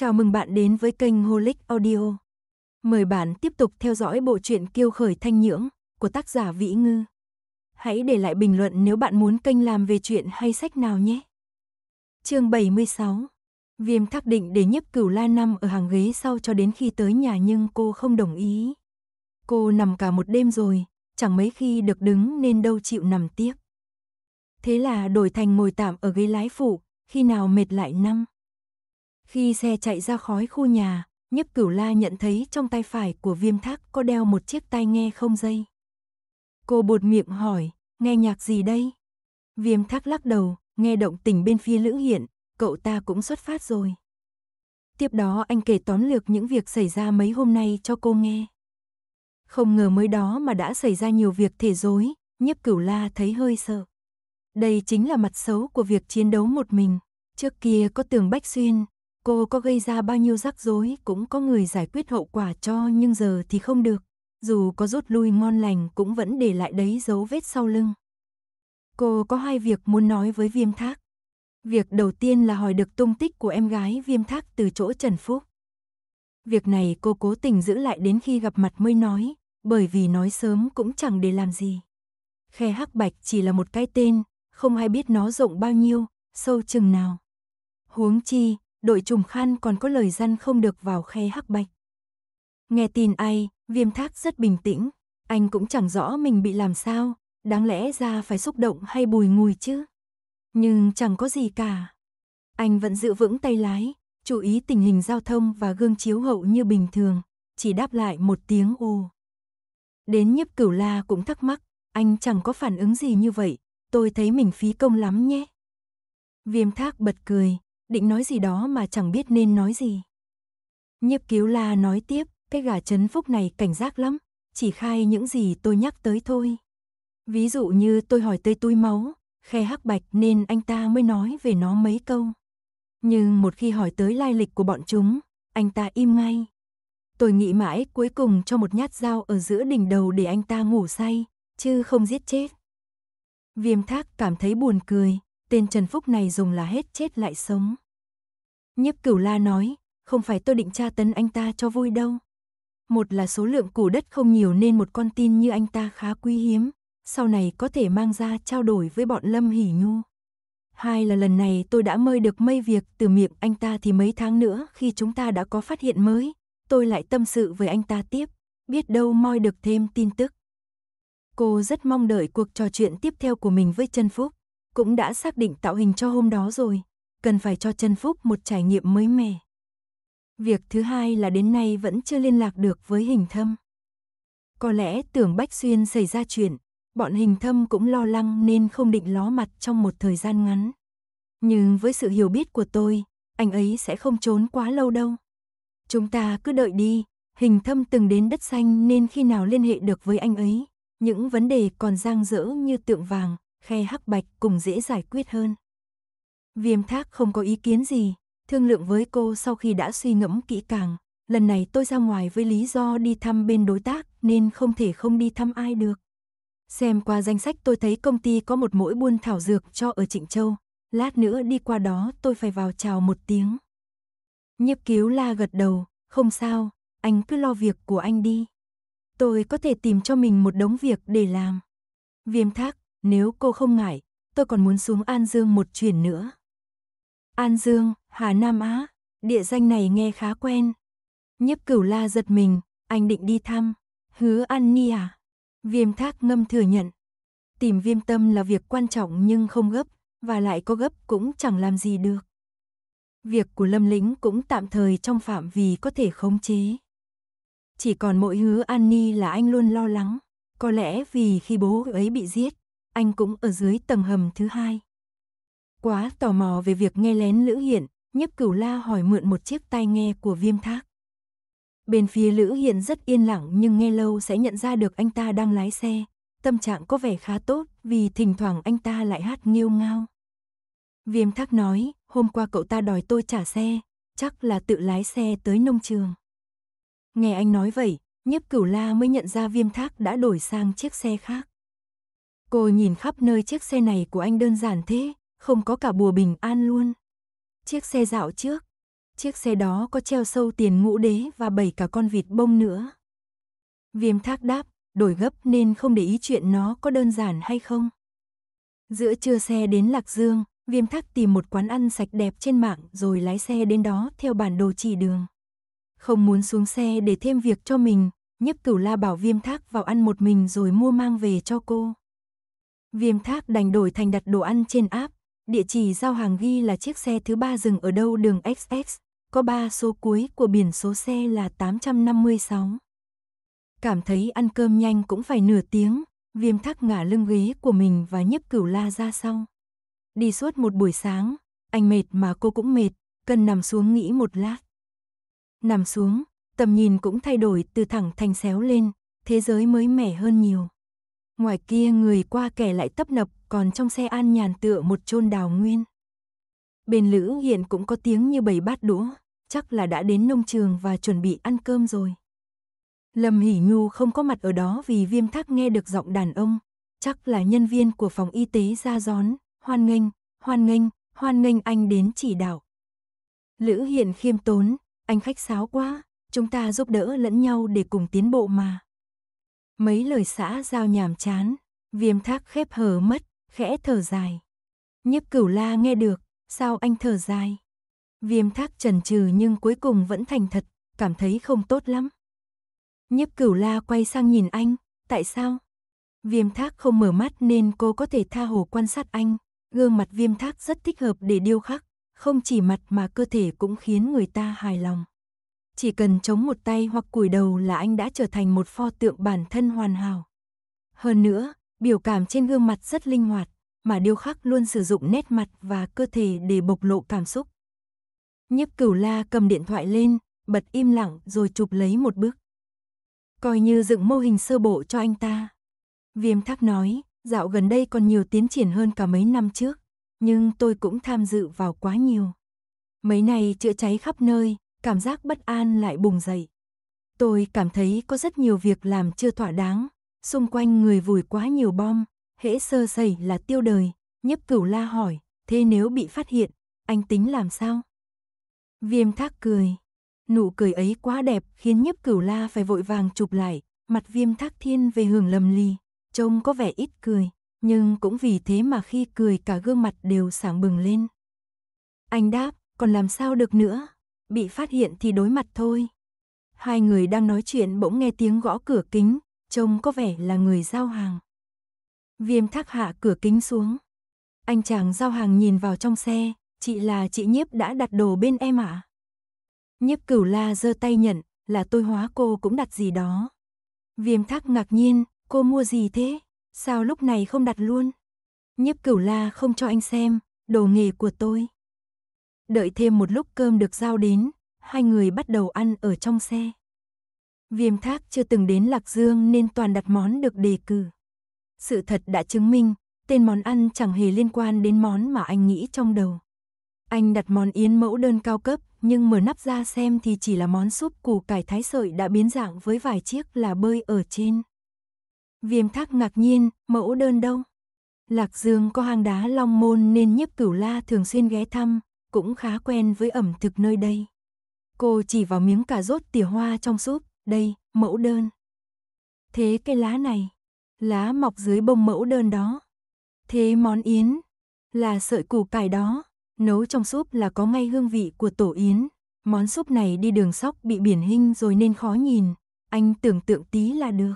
Chào mừng bạn đến với kênh Holic Audio. Mời bạn tiếp tục theo dõi bộ truyện Kiêu khởi thanh nhưỡng của tác giả Vĩ Ngư. Hãy để lại bình luận nếu bạn muốn kênh làm về chuyện hay sách nào nhé. Chương 76. Viêm Thác định để nhấp cửu la nằm ở hàng ghế sau cho đến khi tới nhà nhưng cô không đồng ý. Cô nằm cả một đêm rồi, chẳng mấy khi được đứng nên đâu chịu nằm tiếp. Thế là đổi thành ngồi tạm ở ghế lái phụ, khi nào mệt lại nằm. Khi xe chạy ra khói khu nhà, Nhấp cửu la nhận thấy trong tay phải của viêm thác có đeo một chiếc tai nghe không dây. Cô bột miệng hỏi, nghe nhạc gì đây? Viêm thác lắc đầu, nghe động tình bên phía Lữ Hiện, cậu ta cũng xuất phát rồi. Tiếp đó anh kể tóm lược những việc xảy ra mấy hôm nay cho cô nghe. Không ngờ mới đó mà đã xảy ra nhiều việc thể dối, Nhấp cửu la thấy hơi sợ. Đây chính là mặt xấu của việc chiến đấu một mình. Trước kia có tường Bách Xuyên, Cô có gây ra bao nhiêu rắc rối cũng có người giải quyết hậu quả cho nhưng giờ thì không được. Dù có rút lui ngon lành cũng vẫn để lại đấy dấu vết sau lưng. Cô có hai việc muốn nói với Viêm Thác. Việc đầu tiên là hỏi được tung tích của em gái Viêm Thác từ chỗ Trần Phúc. Việc này cô cố tình giữ lại đến khi gặp mặt mới nói, bởi vì nói sớm cũng chẳng để làm gì. Khe Hắc Bạch chỉ là một cái tên, không ai biết nó rộng bao nhiêu, sâu chừng nào. Huống chi, đội trùng khan còn có lời răn không được vào khe hắc bạch. Nghe tin ai, viêm thác rất bình tĩnh, anh cũng chẳng rõ mình bị làm sao, đáng lẽ ra phải xúc động hay bùi ngùi chứ. Nhưng chẳng có gì cả. Anh vẫn giữ vững tay lái, chú ý tình hình giao thông và gương chiếu hậu như bình thường, chỉ đáp lại một tiếng u. Đến nhiếp cửu la cũng thắc mắc, anh chẳng có phản ứng gì như vậy, tôi thấy mình phí công lắm nhé. Viêm thác bật cười, định nói gì đó mà chẳng biết nên nói gì. Nhiếp cứu la nói tiếp, cái gà chấn phúc này cảnh giác lắm, chỉ khai những gì tôi nhắc tới thôi. Ví dụ như tôi hỏi tới túi máu, khe hắc bạch nên anh ta mới nói về nó mấy câu. Nhưng một khi hỏi tới lai lịch của bọn chúng, anh ta im ngay. Tôi nghĩ mãi cuối cùng cho một nhát dao ở giữa đỉnh đầu để anh ta ngủ say, chứ không giết chết. Viêm thác cảm thấy buồn cười, tên Trần Phúc này dùng là hết chết lại sống. Nhiếp Cửu La nói, không phải tôi định tra tấn anh ta cho vui đâu. Một là số lượng củ đất không nhiều nên một con tin như anh ta khá quý hiếm, sau này có thể mang ra trao đổi với bọn Lâm Hỉ Nhu. Hai là lần này tôi đã mời được mây việc từ miệng anh ta thì mấy tháng nữa khi chúng ta đã có phát hiện mới, tôi lại tâm sự với anh ta tiếp, biết đâu moi được thêm tin tức. Cô rất mong đợi cuộc trò chuyện tiếp theo của mình với Trần Phúc cũng đã xác định tạo hình cho hôm đó rồi, cần phải cho chân Phúc một trải nghiệm mới mẻ. Việc thứ hai là đến nay vẫn chưa liên lạc được với hình thâm. Có lẽ tưởng Bách Xuyên xảy ra chuyện, bọn hình thâm cũng lo lắng nên không định ló mặt trong một thời gian ngắn. Nhưng với sự hiểu biết của tôi, anh ấy sẽ không trốn quá lâu đâu. Chúng ta cứ đợi đi, hình thâm từng đến đất xanh nên khi nào liên hệ được với anh ấy, những vấn đề còn giang dỡ như tượng vàng, khe hắc bạch cùng dễ giải quyết hơn. Viêm thác không có ý kiến gì, thương lượng với cô sau khi đã suy ngẫm kỹ càng. Lần này tôi ra ngoài với lý do đi thăm bên đối tác nên không thể không đi thăm ai được. Xem qua danh sách tôi thấy công ty có một mỗi buôn thảo dược cho ở Trịnh Châu. Lát nữa đi qua đó tôi phải vào chào một tiếng. Nhiếp cứu la gật đầu, không sao, anh cứ lo việc của anh đi. Tôi có thể tìm cho mình một đống việc để làm. Viêm thác, nếu cô không ngại, tôi còn muốn xuống An Dương một chuyển nữa. An Dương, Hà Nam Á, địa danh này nghe khá quen. Nhiếp cửu la giật mình, anh định đi thăm, hứa An Ni à? Viêm thác ngâm thừa nhận, tìm viêm tâm là việc quan trọng nhưng không gấp, và lại có gấp cũng chẳng làm gì được. Việc của Lâm Lĩnh cũng tạm thời trong phạm vi có thể khống chế. Chỉ còn mỗi hứa An Ni là anh luôn lo lắng, có lẽ vì khi bố ấy bị giết, anh cũng ở dưới tầng hầm thứ hai. Quá tò mò về việc nghe lén Lữ Hiện, nhấp cửu la hỏi mượn một chiếc tai nghe của viêm thác. Bên phía Lữ Hiện rất yên lặng nhưng nghe lâu sẽ nhận ra được anh ta đang lái xe. Tâm trạng có vẻ khá tốt vì thỉnh thoảng anh ta lại hát nghiêu ngao. Viêm thác nói, hôm qua cậu ta đòi tôi trả xe, chắc là tự lái xe tới nông trường. Nghe anh nói vậy, nhiếp cửu la mới nhận ra viêm thác đã đổi sang chiếc xe khác. Cô nhìn khắp nơi chiếc xe này của anh đơn giản thế, không có cả bùa bình an luôn. Chiếc xe dạo trước, chiếc xe đó có treo sâu tiền ngũ đế và bảy cả con vịt bông nữa. Viêm thác đáp, đổi gấp nên không để ý chuyện nó có đơn giản hay không. Giữa trưa xe đến Lạc Dương, Viêm Thác tìm một quán ăn sạch đẹp trên mạng rồi lái xe đến đó theo bản đồ chỉ đường. Không muốn xuống xe để thêm việc cho mình, Nhấp Cửu La bảo Viêm Thác vào ăn một mình rồi mua mang về cho cô. Viêm thác đành đổi thành đặt đồ ăn trên app, địa chỉ giao hàng ghi là chiếc xe thứ ba dừng ở đâu đường XX, có ba số cuối của biển số xe là 856. Cảm thấy ăn cơm nhanh cũng phải nửa tiếng, viêm thác ngả lưng ghế của mình và nhấp cửu la ra sau. Đi suốt một buổi sáng, anh mệt mà cô cũng mệt, cần nằm xuống nghĩ một lát. Nằm xuống, tầm nhìn cũng thay đổi từ thẳng thành xéo lên, thế giới mới mẻ hơn nhiều. Ngoài kia người qua kẻ lại tấp nập, còn trong xe an nhàn tựa một chôn đào nguyên. Bên Lữ hiện cũng có tiếng như bầy bát đũa, chắc là đã đến nông trường và chuẩn bị ăn cơm rồi. Lâm Hỷ Nhu không có mặt ở đó vì viêm thác nghe được giọng đàn ông, chắc là nhân viên của phòng y tế ra gión, hoan nghênh, hoan nghênh, hoan nghênh anh đến chỉ đạo. Lữ Hiện khiêm tốn, anh khách sáo quá, chúng ta giúp đỡ lẫn nhau để cùng tiến bộ mà mấy lời xã giao nhàm chán, viêm thác khép hờ mất, khẽ thở dài. Nhiếp cửu la nghe được, sao anh thở dài? Viêm thác trần trừ nhưng cuối cùng vẫn thành thật, cảm thấy không tốt lắm. Nhiếp cửu la quay sang nhìn anh, tại sao? Viêm thác không mở mắt nên cô có thể tha hồ quan sát anh, gương mặt viêm thác rất thích hợp để điêu khắc, không chỉ mặt mà cơ thể cũng khiến người ta hài lòng. Chỉ cần chống một tay hoặc cúi đầu là anh đã trở thành một pho tượng bản thân hoàn hảo. Hơn nữa, biểu cảm trên gương mặt rất linh hoạt, mà điêu khắc luôn sử dụng nét mặt và cơ thể để bộc lộ cảm xúc. Nhiếp cửu la cầm điện thoại lên, bật im lặng rồi chụp lấy một bức. Coi như dựng mô hình sơ bộ cho anh ta. Viêm thác nói, dạo gần đây còn nhiều tiến triển hơn cả mấy năm trước, nhưng tôi cũng tham dự vào quá nhiều. Mấy này chữa cháy khắp nơi, cảm giác bất an lại bùng dậy. Tôi cảm thấy có rất nhiều việc làm chưa thỏa đáng, xung quanh người vùi quá nhiều bom, hễ sơ sẩy là tiêu đời, nhấp cửu la hỏi, thế nếu bị phát hiện, anh tính làm sao? Viêm thác cười, nụ cười ấy quá đẹp khiến nhấp cửu la phải vội vàng chụp lại, mặt viêm thác thiên về hưởng lầm ly trông có vẻ ít cười, nhưng cũng vì thế mà khi cười cả gương mặt đều sáng bừng lên. Anh đáp, còn làm sao được nữa, bị phát hiện thì đối mặt thôi. Hai người đang nói chuyện bỗng nghe tiếng gõ cửa kính, trông có vẻ là người giao hàng. Viêm thác hạ cửa kính xuống. Anh chàng giao hàng nhìn vào trong xe, chị là chị nhiếp đã đặt đồ bên em ạ. À? Nhiếp cửu la giơ tay nhận, là tôi hóa cô cũng đặt gì đó. Viêm thác ngạc nhiên, cô mua gì thế? Sao lúc này không đặt luôn? Nhiếp cửu la không cho anh xem, đồ nghề của tôi. Đợi thêm một lúc cơm được giao đến, hai người bắt đầu ăn ở trong xe. Viêm thác chưa từng đến Lạc Dương nên toàn đặt món được đề cử. Sự thật đã chứng minh, tên món ăn chẳng hề liên quan đến món mà anh nghĩ trong đầu. Anh đặt món yến mẫu đơn cao cấp, nhưng mở nắp ra xem thì chỉ là món súp củ cải thái sợi đã biến dạng với vài chiếc là bơi ở trên. Viêm thác ngạc nhiên, mẫu đơn đâu? Lạc Dương có hang đá long môn nên nhiếp cửu la thường xuyên ghé thăm, cũng khá quen với ẩm thực nơi đây. Cô chỉ vào miếng cà rốt tỉa hoa trong súp, đây, mẫu đơn. Thế cái lá này, lá mọc dưới bông mẫu đơn đó. Thế món yến, là sợi củ cải đó, nấu trong súp là có ngay hương vị của tổ yến. Món súp này đi đường sóc bị biển hình rồi nên khó nhìn, anh tưởng tượng tí là được.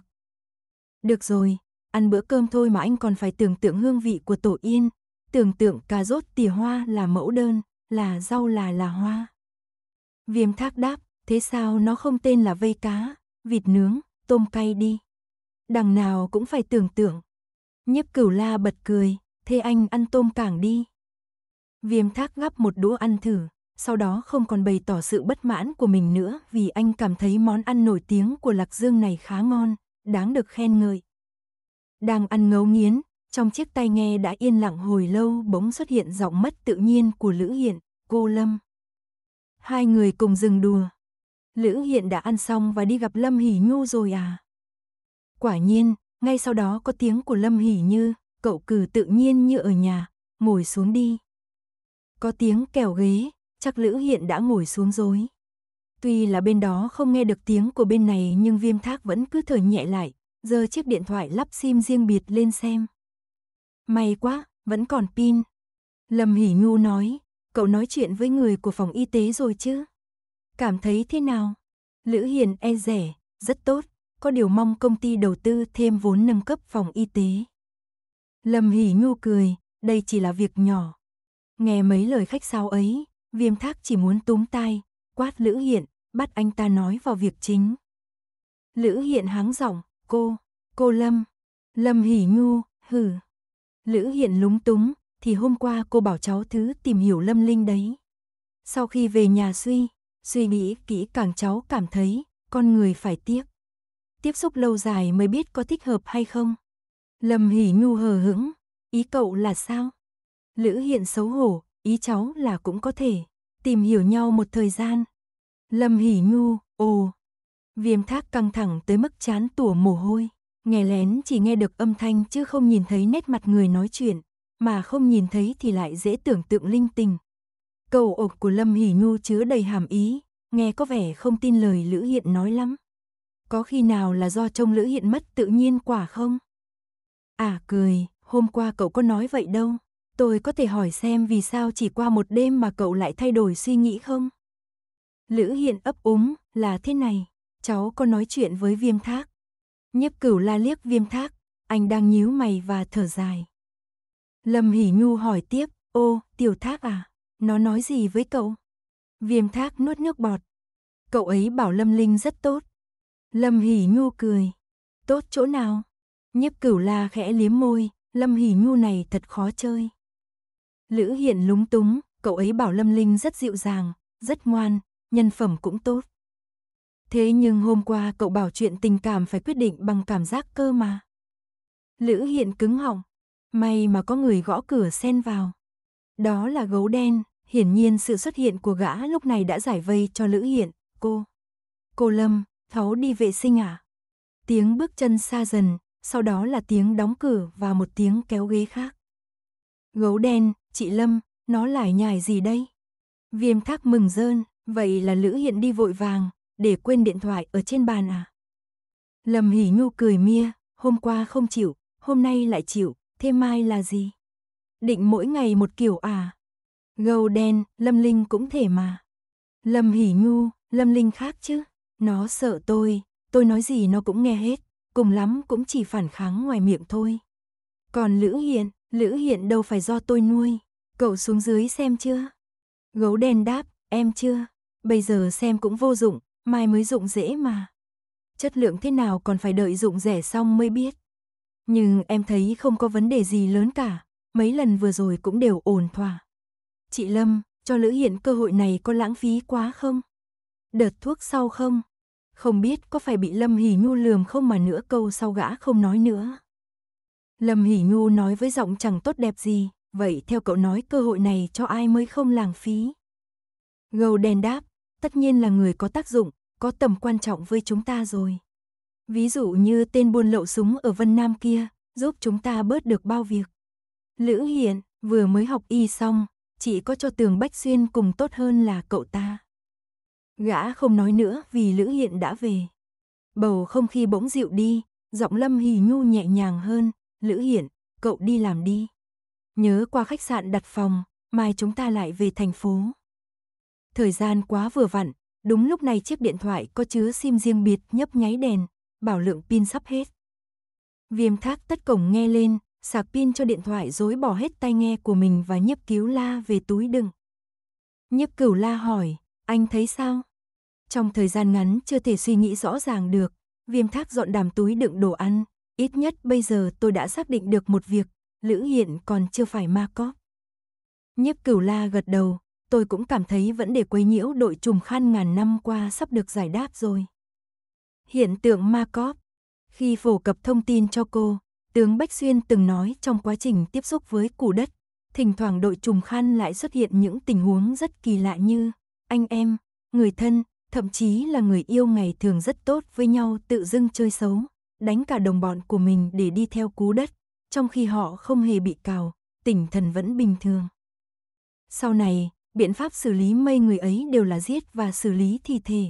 Được rồi, ăn bữa cơm thôi mà anh còn phải tưởng tượng hương vị của tổ yên, tưởng tượng cà rốt tỉa hoa là mẫu đơn, là rau là là hoa. Viêm thác đáp, thế sao nó không tên là vây cá, vịt nướng, tôm cay đi. Đằng nào cũng phải tưởng tượng. Nhiếp cửu la bật cười, thế anh ăn tôm càng đi. Viêm thác gắp một đũa ăn thử, sau đó không còn bày tỏ sự bất mãn của mình nữa vì anh cảm thấy món ăn nổi tiếng của Lạc Dương này khá ngon, đáng được khen ngợi. Đang ăn ngấu nghiến, trong chiếc tai nghe đã yên lặng hồi lâu bỗng xuất hiện giọng mất tự nhiên của Lữ Hiện, cô Lâm. Hai người cùng dừng đùa. Lữ Hiện đã ăn xong và đi gặp Lâm Hỷ Nhu rồi à? Quả nhiên, ngay sau đó có tiếng của Lâm Hỷ Như, cậu cử tự nhiên như ở nhà, ngồi xuống đi. Có tiếng kèo ghế, chắc Lữ Hiện đã ngồi xuống rồi. Tuy là bên đó không nghe được tiếng của bên này nhưng viêm thác vẫn cứ thở nhẹ lại, giờ chiếc điện thoại lắp sim riêng biệt lên xem. May quá, vẫn còn pin. Lâm Hỷ Nhu nói, cậu nói chuyện với người của phòng y tế rồi chứ? Cảm thấy thế nào? Lữ Hiền e rẻ, rất tốt, có điều mong công ty đầu tư thêm vốn nâng cấp phòng y tế. Lâm Hỷ Nhu cười, đây chỉ là việc nhỏ. Nghe mấy lời khách sao ấy, viêm thác chỉ muốn túm tay quát Lữ Hiện, bắt anh ta nói vào việc chính. Lữ Hiện háng giọng, cô, cô Lâm, Lâm Hỷ Nhu, hử. Lữ Hiện lúng túng, thì hôm qua cô bảo cháu thứ tìm hiểu Lâm Linh đấy. Sau khi về nhà suy, suy nghĩ kỹ càng cháu cảm thấy con người phải tiếp. Tiếp xúc lâu dài mới biết có thích hợp hay không. Lâm Hỷ Nhu hờ hững, ý cậu là sao? Lữ Hiện xấu hổ, ý cháu là cũng có thể tìm hiểu nhau một thời gian. Lâm Hỷ Nhu, ồ. Viêm Thác căng thẳng tới mức chán tủa mồ hôi. Nghe lén chỉ nghe được âm thanh chứ không nhìn thấy nét mặt người nói chuyện, mà không nhìn thấy thì lại dễ tưởng tượng linh tinh. Câu ộc của Lâm Hỷ Nhu chứa đầy hàm ý, nghe có vẻ không tin lời Lữ Hiện nói lắm. Có khi nào là do trông Lữ Hiện mất tự nhiên quả không? À cười, hôm qua cậu có nói vậy đâu. Tôi có thể hỏi xem vì sao chỉ qua một đêm mà cậu lại thay đổi suy nghĩ không? Lữ Hiện ấp úng, là thế này, cháu có nói chuyện với Viêm Thác. Nhiếp cửu la liếc viêm thác, anh đang nhíu mày và thở dài. Lâm Hỉ Nhu hỏi tiếp, ô, tiểu thác à, nó nói gì với cậu? Viêm thác nuốt nước bọt. Cậu ấy bảo Lâm Linh rất tốt. Lâm Hỉ Nhu cười. Tốt chỗ nào? Nhiếp cửu la khẽ liếm môi, Lâm Hỉ Nhu này thật khó chơi. Lữ Hiện lúng túng, cậu ấy bảo Lâm Linh rất dịu dàng, rất ngoan, nhân phẩm cũng tốt. Thế nhưng hôm qua cậu bảo chuyện tình cảm phải quyết định bằng cảm giác cơ mà. Lữ hiện cứng họng. May mà có người gõ cửa xen vào. Đó là gấu đen. Hiển nhiên sự xuất hiện của gã lúc này đã giải vây cho Lữ hiện. Cô. Cô Lâm, cháu đi vệ sinh à? Tiếng bước chân xa dần, sau đó là tiếng đóng cửa và một tiếng kéo ghế khác. Gấu đen, chị Lâm, nó lại nhài gì đây? Viêm thác mừng rơn, vậy là Lữ Hiện đi vội vàng, để quên điện thoại ở trên bàn à? Lâm Hỷ Nhu cười mia, hôm qua không chịu, hôm nay lại chịu, thế mai là gì? Định mỗi ngày một kiểu à? Gâu đen, Lâm Linh cũng thể mà. Lâm Hỷ Nhu, Lâm Linh khác chứ, nó sợ tôi, tôi nói gì nó cũng nghe hết, cùng lắm cũng chỉ phản kháng ngoài miệng thôi. Còn Lữ Hiện, Lữ Hiện đâu phải do tôi nuôi, cậu xuống dưới xem chưa? Gấu đen đáp, em chưa, bây giờ xem cũng vô dụng, mai mới dụng dễ mà. Chất lượng thế nào còn phải đợi dụng rẻ xong mới biết. Nhưng em thấy không có vấn đề gì lớn cả, mấy lần vừa rồi cũng đều ổn thỏa. Chị Lâm, cho Lữ Hiện cơ hội này có lãng phí quá không? Đợt thuốc sau không? Không biết có phải bị Lâm Hỷ Nhu lườm không mà nữa câu sau gã không nói nữa. Lâm Hỷ Nhu nói với giọng chẳng tốt đẹp gì, vậy theo cậu nói cơ hội này cho ai mới không lãng phí? Gầu đèn đáp, tất nhiên là người có tác dụng, có tầm quan trọng với chúng ta rồi. Ví dụ như tên buôn lậu súng ở Vân Nam kia, giúp chúng ta bớt được bao việc. Lữ Hiện vừa mới học y xong, chỉ có cho Tường Bách Xuyên cùng tốt hơn là cậu ta. Gã không nói nữa vì Lữ Hiện đã về. Bầu không khí bỗng dịu đi, giọng Lâm Hì Nhu nhẹ nhàng hơn, Lữ Hiện, cậu đi làm đi. Nhớ qua khách sạn đặt phòng, mai chúng ta lại về thành phố. Thời gian quá vừa vặn, đúng lúc này chiếc điện thoại có chứa sim riêng biệt nhấp nháy đèn, bảo lượng pin sắp hết. Viêm thác tất cổng nghe lên, sạc pin cho điện thoại dối bỏ hết tai nghe của mình và nhấp cứu la về túi đựng. nhấp cửu la hỏi, anh thấy sao? Trong thời gian ngắn chưa thể suy nghĩ rõ ràng được, viêm thác dọn đàm túi đựng đồ ăn. Ít nhất bây giờ tôi đã xác định được một việc, Lữ Hiện còn chưa phải ma cóp. Nhiếp cửu la gật đầu, tôi cũng cảm thấy vẫn để quấy nhiễu đội trùm khăn ngàn năm qua sắp được giải đáp rồi. Hiện tượng ma cóp Khi phổ cập thông tin cho cô, tướng Bách Xuyên từng nói trong quá trình tiếp xúc với củ đất, thỉnh thoảng đội trùm khăn lại xuất hiện những tình huống rất kỳ lạ như anh em, người thân, thậm chí là người yêu ngày thường rất tốt với nhau tự dưng chơi xấu, đánh cả đồng bọn của mình để đi theo cú đất, trong khi họ không hề bị cào, tỉnh thần vẫn bình thường. Sau này, biện pháp xử lý mây người ấy đều là giết và xử lý thi thể.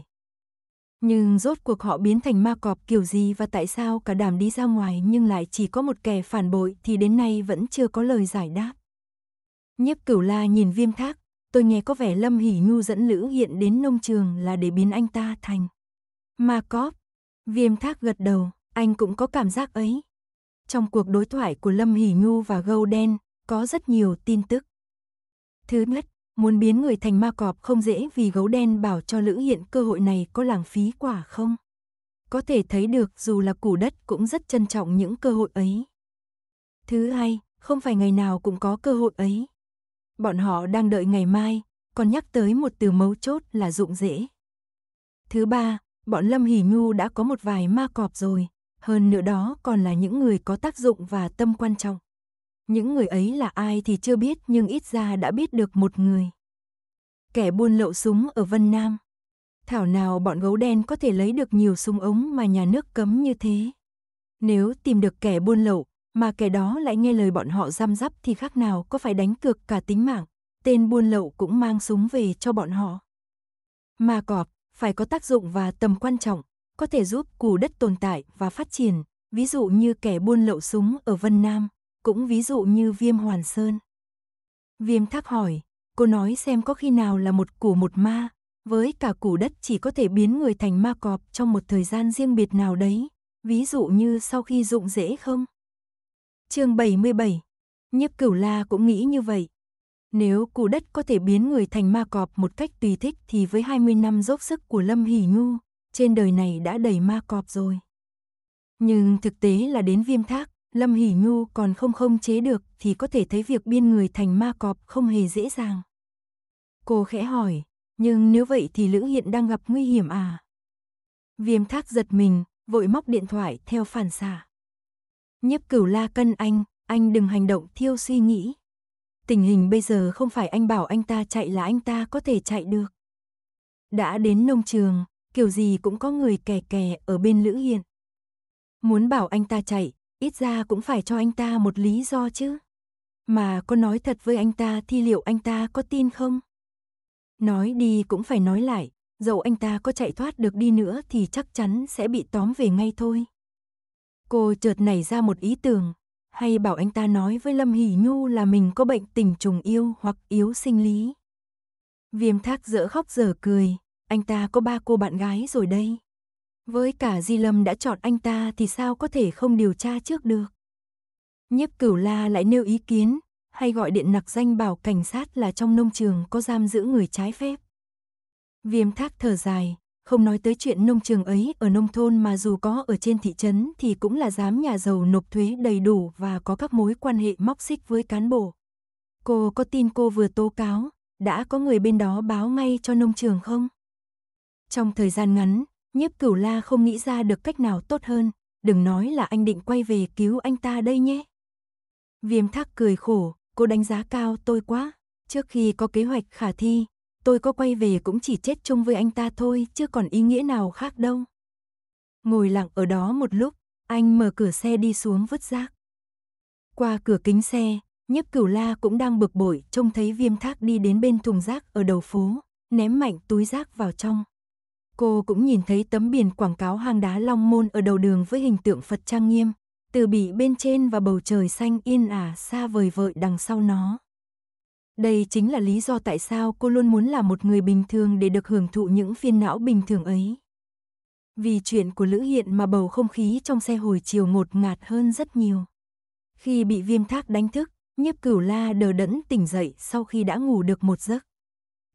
Nhưng rốt cuộc họ biến thành ma cọp kiểu gì và tại sao cả đàm đi ra ngoài nhưng lại chỉ có một kẻ phản bội thì đến nay vẫn chưa có lời giải đáp. Nhiếp cửu la nhìn viêm thác, tôi nghe có vẻ Lâm Hỉ Nhu dẫn Lữ Hiện đến nông trường là để biến anh ta thành. Ma cọp. viêm thác gật đầu, anh cũng có cảm giác ấy. Trong cuộc đối thoại của Lâm Hỉ Nhu và Gâu Đen, có rất nhiều tin tức. Thứ nhất, muốn biến người thành ma cọp không dễ vì gấu đen bảo cho Lữ Hiện cơ hội này có lãng phí quả không. Có thể thấy được dù là củ đất cũng rất trân trọng những cơ hội ấy. Thứ hai, không phải ngày nào cũng có cơ hội ấy. Bọn họ đang đợi ngày mai, còn nhắc tới một từ mấu chốt là dụng dễ. Thứ ba, bọn Lâm Hỷ Nhu đã có một vài ma cọp rồi, hơn nữa đó còn là những người có tác dụng và tâm quan trọng. Những người ấy là ai thì chưa biết nhưng ít ra đã biết được một người. Kẻ buôn lậu súng ở Vân Nam. Thảo nào bọn gấu đen có thể lấy được nhiều súng ống mà nhà nước cấm như thế. Nếu tìm được kẻ buôn lậu mà kẻ đó lại nghe lời bọn họ giam giáp thì khác nào có phải đánh cược cả tính mạng. Tên buôn lậu cũng mang súng về cho bọn họ. Mà cọp phải có tác dụng và tầm quan trọng, có thể giúp củ đất tồn tại và phát triển, ví dụ như kẻ buôn lậu súng ở Vân Nam cũng ví dụ như viêm hoàn sơn. Viêm thác hỏi, cô nói xem có khi nào là một củ một ma, với cả củ đất chỉ có thể biến người thành ma cọp trong một thời gian riêng biệt nào đấy, ví dụ như sau khi dụng rễ không? chương 77, nhiếp cửu la cũng nghĩ như vậy. Nếu củ đất có thể biến người thành ma cọp một cách tùy thích thì với 20 năm dốc sức của Lâm Hỷ Nhu, trên đời này đã đầy ma cọp rồi. Nhưng thực tế là đến viêm thác, Lâm Hỷ Nhu còn không không chế được thì có thể thấy việc biên người thành ma cọp không hề dễ dàng. Cô khẽ hỏi, nhưng nếu vậy thì Lữ Hiện đang gặp nguy hiểm à? Viêm thác giật mình, vội móc điện thoại theo phản xạ. Nhiếp cửu la cân anh, anh đừng hành động thiêu suy nghĩ. Tình hình bây giờ không phải anh bảo anh ta chạy là anh ta có thể chạy được. Đã đến nông trường, kiểu gì cũng có người kè kè ở bên Lữ Hiện. Muốn bảo anh ta chạy Ít ra cũng phải cho anh ta một lý do chứ. Mà có nói thật với anh ta thì liệu anh ta có tin không? Nói đi cũng phải nói lại, dẫu anh ta có chạy thoát được đi nữa thì chắc chắn sẽ bị tóm về ngay thôi. Cô chợt nảy ra một ý tưởng, hay bảo anh ta nói với Lâm Hỷ Nhu là mình có bệnh tình trùng yêu hoặc yếu sinh lý. Viêm thác dỡ khóc dở cười, anh ta có ba cô bạn gái rồi đây. Với cả Di Lâm đã chọn anh ta thì sao có thể không điều tra trước được. Nhiếp cửu la lại nêu ý kiến, hay gọi điện nặc danh bảo cảnh sát là trong nông trường có giam giữ người trái phép. Viêm thác thở dài, không nói tới chuyện nông trường ấy ở nông thôn mà dù có ở trên thị trấn thì cũng là giám nhà giàu nộp thuế đầy đủ và có các mối quan hệ móc xích với cán bộ. Cô có tin cô vừa tố cáo, đã có người bên đó báo ngay cho nông trường không? Trong thời gian ngắn, Nhiếp cửu la không nghĩ ra được cách nào tốt hơn, đừng nói là anh định quay về cứu anh ta đây nhé. Viêm thác cười khổ, cô đánh giá cao tôi quá, trước khi có kế hoạch khả thi, tôi có quay về cũng chỉ chết chung với anh ta thôi chứ còn ý nghĩa nào khác đâu. Ngồi lặng ở đó một lúc, anh mở cửa xe đi xuống vứt rác. Qua cửa kính xe, nhiếp cửu la cũng đang bực bội trông thấy viêm thác đi đến bên thùng rác ở đầu phố, ném mạnh túi rác vào trong. Cô cũng nhìn thấy tấm biển quảng cáo hang đá Long Môn ở đầu đường với hình tượng Phật trang nghiêm, từ bỉ bên trên và bầu trời xanh yên ả xa vời vợi đằng sau nó. Đây chính là lý do tại sao cô luôn muốn là một người bình thường để được hưởng thụ những phiên não bình thường ấy. Vì chuyện của Lữ Hiện mà bầu không khí trong xe hồi chiều ngột ngạt hơn rất nhiều. Khi bị viêm thác đánh thức, nhiếp cửu la đờ đẫn tỉnh dậy sau khi đã ngủ được một giấc.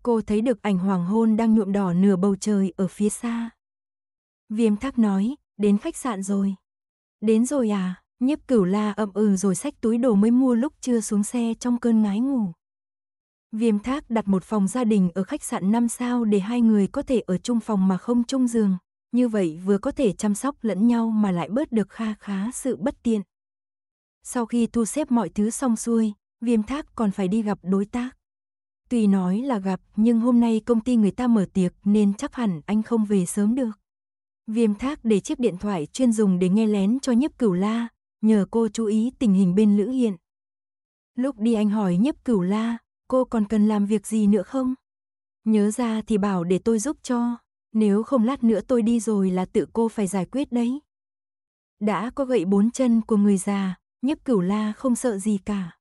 Cô thấy được ảnh hoàng hôn đang nhuộm đỏ nửa bầu trời ở phía xa. Viêm thác nói, đến khách sạn rồi. Đến rồi à, nhiếp cửu la ậm ừ rồi xách túi đồ mới mua lúc chưa xuống xe trong cơn ngái ngủ. Viêm thác đặt một phòng gia đình ở khách sạn 5 sao để hai người có thể ở chung phòng mà không chung giường. Như vậy vừa có thể chăm sóc lẫn nhau mà lại bớt được kha khá sự bất tiện. Sau khi thu xếp mọi thứ xong xuôi, viêm thác còn phải đi gặp đối tác. Tuy nói là gặp, nhưng hôm nay công ty người ta mở tiệc nên chắc hẳn anh không về sớm được. Viêm thác để chiếc điện thoại chuyên dùng để nghe lén cho nhiếp cửu la, nhờ cô chú ý tình hình bên Lữ Hiện. Lúc đi anh hỏi nhiếp cửu la, cô còn cần làm việc gì nữa không? Nhớ ra thì bảo để tôi giúp cho, nếu không lát nữa tôi đi rồi là tự cô phải giải quyết đấy. Đã có gậy bốn chân của người già, nhiếp cửu la không sợ gì cả.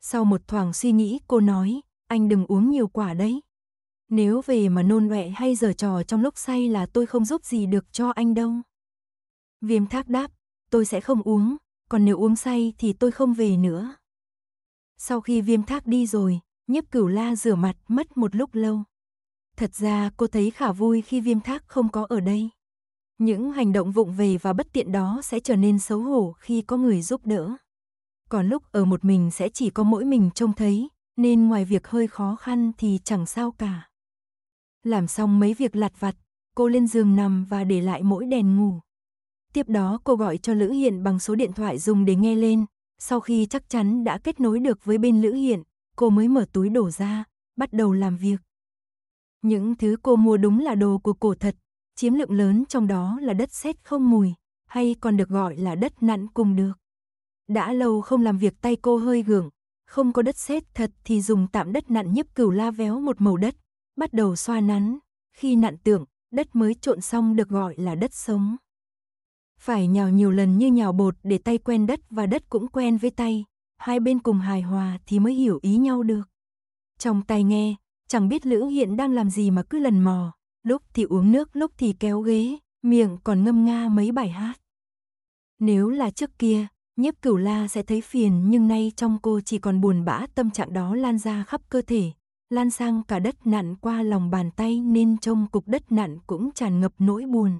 Sau một thoảng suy nghĩ cô nói, anh đừng uống nhiều quả đấy. Nếu về mà nôn ọe hay giở trò trong lúc say là tôi không giúp gì được cho anh đâu. Viêm thác đáp, tôi sẽ không uống, còn nếu uống say thì tôi không về nữa. Sau khi viêm thác đi rồi, nhiếp cửu la rửa mặt mất một lúc lâu. Thật ra cô thấy khả vui khi viêm thác không có ở đây. Những hành động vụng về và bất tiện đó sẽ trở nên xấu hổ khi có người giúp đỡ. Còn lúc ở một mình sẽ chỉ có mỗi mình trông thấy, nên ngoài việc hơi khó khăn thì chẳng sao cả. Làm xong mấy việc lặt vặt, cô lên giường nằm và để lại mỗi đèn ngủ. Tiếp đó cô gọi cho Lữ Hiện bằng số điện thoại dùng để nghe lên, sau khi chắc chắn đã kết nối được với bên Lữ Hiện, cô mới mở túi đổ ra, bắt đầu làm việc. Những thứ cô mua đúng là đồ của cổ thật, chiếm lượng lớn trong đó là đất sét không mùi, hay còn được gọi là đất nặn cùng được. Đã lâu không làm việc tay cô hơi gượng, không có đất sét thật thì dùng tạm đất nặn nhấp cửu la véo một màu đất, bắt đầu xoa nắn, khi nặn tượng, đất mới trộn xong được gọi là đất sống. Phải nhào nhiều lần như nhào bột để tay quen đất và đất cũng quen với tay, hai bên cùng hài hòa thì mới hiểu ý nhau được. Trong tai nghe, chẳng biết Lữ Hiện đang làm gì mà cứ lần mò, lúc thì uống nước, lúc thì kéo ghế, miệng còn ngâm nga mấy bài hát. Nếu là trước kia, Nhiếp cửu la sẽ thấy phiền nhưng nay trong cô chỉ còn buồn bã tâm trạng đó lan ra khắp cơ thể, lan sang cả đất nặn qua lòng bàn tay nên trông cục đất nặn cũng tràn ngập nỗi buồn.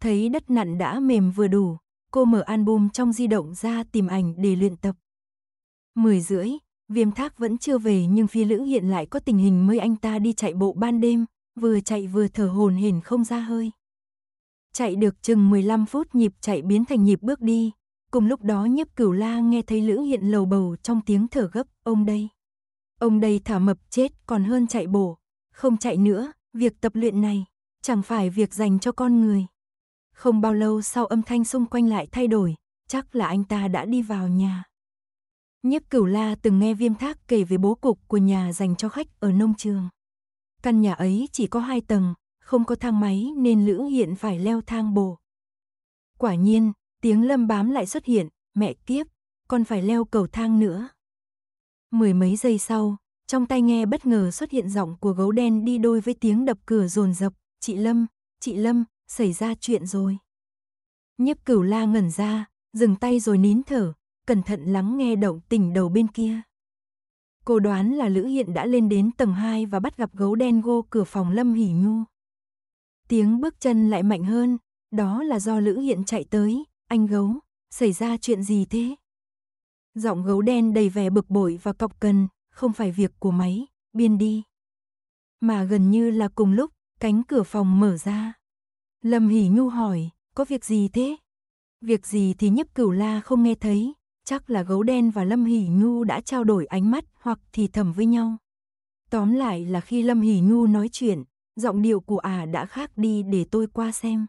Thấy đất nặn đã mềm vừa đủ, cô mở album trong di động ra tìm ảnh để luyện tập. Mười rưỡi, viêm thác vẫn chưa về nhưng phi lữ hiện lại có tình hình mới anh ta đi chạy bộ ban đêm, vừa chạy vừa thở hồn hển không ra hơi. Chạy được chừng 15 phút nhịp chạy biến thành nhịp bước đi, Cùng lúc đó nhiếp cửu la nghe thấy Lữ Hiện lầu bầu trong tiếng thở gấp, ông đây. Ông đây thả mập chết còn hơn chạy bổ. Không chạy nữa, việc tập luyện này chẳng phải việc dành cho con người. Không bao lâu sau âm thanh xung quanh lại thay đổi, chắc là anh ta đã đi vào nhà. nhếp cửu la từng nghe viêm thác kể về bố cục của nhà dành cho khách ở nông trường. Căn nhà ấy chỉ có hai tầng, không có thang máy nên Lữ Hiện phải leo thang bộ Quả nhiên, Tiếng lâm bám lại xuất hiện, mẹ kiếp, còn phải leo cầu thang nữa. Mười mấy giây sau, trong tai nghe bất ngờ xuất hiện giọng của gấu đen đi đôi với tiếng đập cửa rồn rập. Chị Lâm, chị Lâm, xảy ra chuyện rồi. Nhiếp cửu la ngẩn ra, dừng tay rồi nín thở, cẩn thận lắng nghe động tình đầu bên kia. Cô đoán là Lữ Hiện đã lên đến tầng 2 và bắt gặp gấu đen gô cửa phòng Lâm Hỉ Nhu. Tiếng bước chân lại mạnh hơn, đó là do Lữ Hiện chạy tới, anh gấu, xảy ra chuyện gì thế? Giọng gấu đen đầy vẻ bực bội và cọc cần, không phải việc của máy, biên đi. Mà gần như là cùng lúc, cánh cửa phòng mở ra. Lâm Hỷ Nhu hỏi, có việc gì thế? Việc gì thì nhấp cửu la không nghe thấy, chắc là gấu đen và Lâm Hỷ Nhu đã trao đổi ánh mắt hoặc thì thầm với nhau. Tóm lại là khi Lâm Hỷ Nhu nói chuyện, giọng điệu của ả à đã khác đi để tôi qua xem.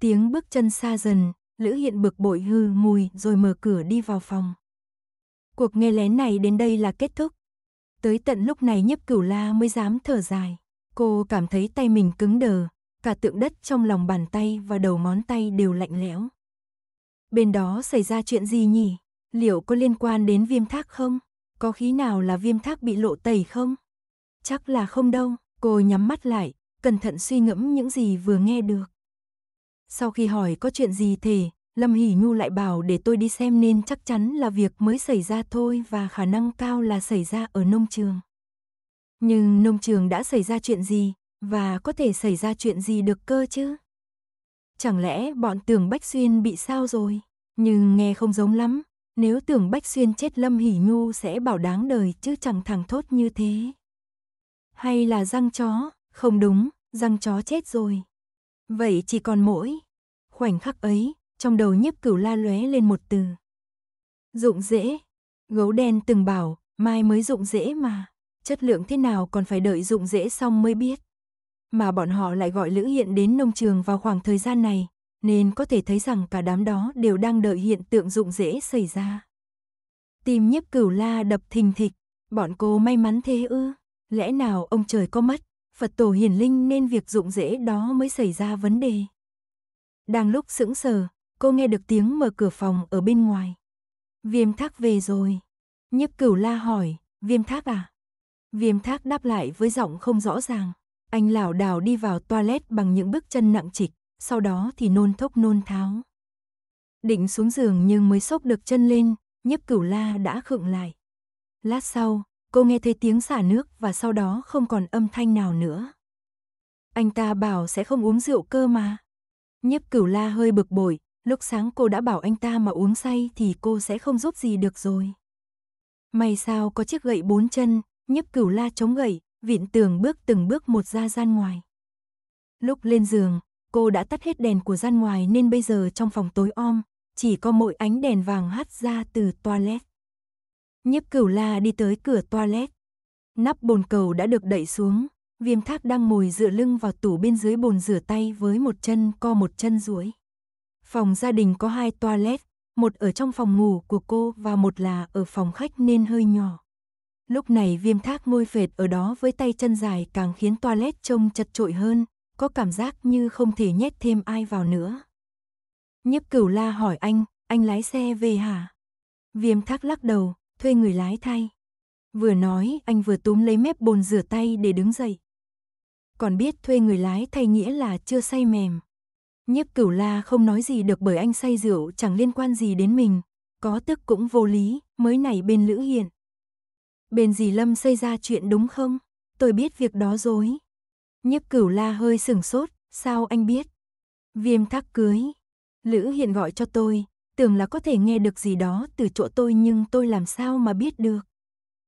Tiếng bước chân xa dần, Lữ Hiện bực bội hư mùi rồi mở cửa đi vào phòng. Cuộc nghe lén này đến đây là kết thúc. Tới tận lúc này nhiếp cửu la mới dám thở dài. Cô cảm thấy tay mình cứng đờ, cả tượng đất trong lòng bàn tay và đầu ngón tay đều lạnh lẽo. Bên đó xảy ra chuyện gì nhỉ? Liệu có liên quan đến viêm thác không? Có khí nào là viêm thác bị lộ tẩy không? Chắc là không đâu, cô nhắm mắt lại, cẩn thận suy ngẫm những gì vừa nghe được. Sau khi hỏi có chuyện gì thể, Lâm Hỷ Nhu lại bảo để tôi đi xem nên chắc chắn là việc mới xảy ra thôi và khả năng cao là xảy ra ở nông trường. Nhưng nông trường đã xảy ra chuyện gì, và có thể xảy ra chuyện gì được cơ chứ? Chẳng lẽ bọn tưởng Bách Xuyên bị sao rồi? Nhưng nghe không giống lắm, nếu tưởng Bách Xuyên chết Lâm Hỷ Nhu sẽ bảo đáng đời chứ chẳng thẳng thốt như thế. Hay là răng chó, không đúng, răng chó chết rồi. Vậy chỉ còn mỗi Khoảnh khắc ấy, trong đầu nhiếp cửu la lóe lên một từ. Dụng dễ. Gấu đen từng bảo, mai mới dụng dễ mà. Chất lượng thế nào còn phải đợi dụng dễ xong mới biết. Mà bọn họ lại gọi Lữ Hiện đến nông trường vào khoảng thời gian này, nên có thể thấy rằng cả đám đó đều đang đợi hiện tượng dụng dễ xảy ra. Tim nhiếp cửu la đập thình thịch, bọn cô may mắn thế ư, lẽ nào ông trời có mất, Phật tổ hiền linh nên việc dụng dễ đó mới xảy ra vấn đề. Đang lúc sững sờ, cô nghe được tiếng mở cửa phòng ở bên ngoài. Viêm thác về rồi. Nhiếp cửu la hỏi, viêm thác à? Viêm thác đáp lại với giọng không rõ ràng. Anh lảo đảo đi vào toilet bằng những bước chân nặng trịch, sau đó thì nôn thốc nôn tháo. Định xuống giường nhưng mới sốc được chân lên, nhiếp cửu la đã khựng lại. Lát sau, cô nghe thấy tiếng xả nước và sau đó không còn âm thanh nào nữa. Anh ta bảo sẽ không uống rượu cơ mà. Nhiếp cửu la hơi bực bội, lúc sáng cô đã bảo anh ta mà uống say thì cô sẽ không giúp gì được rồi. May sao có chiếc gậy bốn chân, nhiếp cửu la chống gậy, viện tường bước từng bước một ra gian ngoài. Lúc lên giường, cô đã tắt hết đèn của gian ngoài nên bây giờ trong phòng tối om, chỉ có mỗi ánh đèn vàng hắt ra từ toilet. Nhiếp cửu la đi tới cửa toilet. Nắp bồn cầu đã được đẩy xuống, Viêm thác đang ngồi dựa lưng vào tủ bên dưới bồn rửa tay với một chân co một chân duỗi. Phòng gia đình có hai toilet, một ở trong phòng ngủ của cô và một là ở phòng khách nên hơi nhỏ. Lúc này viêm thác ngôi phệt ở đó với tay chân dài càng khiến toilet trông chật trội hơn, có cảm giác như không thể nhét thêm ai vào nữa. Nhấp cửu la hỏi anh, anh lái xe về hả? Viêm thác lắc đầu, thuê người lái thay. Vừa nói anh vừa túm lấy mép bồn rửa tay để đứng dậy còn biết thuê người lái thay nghĩa là chưa say mềm. Nhiếp cửu la không nói gì được bởi anh say rượu chẳng liên quan gì đến mình, có tức cũng vô lý, mới này bên Lữ hiện Bên dì Lâm xây ra chuyện đúng không? Tôi biết việc đó dối. Nhiếp cửu la hơi sửng sốt, sao anh biết? Viêm thác cưới. Lữ hiện gọi cho tôi, tưởng là có thể nghe được gì đó từ chỗ tôi nhưng tôi làm sao mà biết được.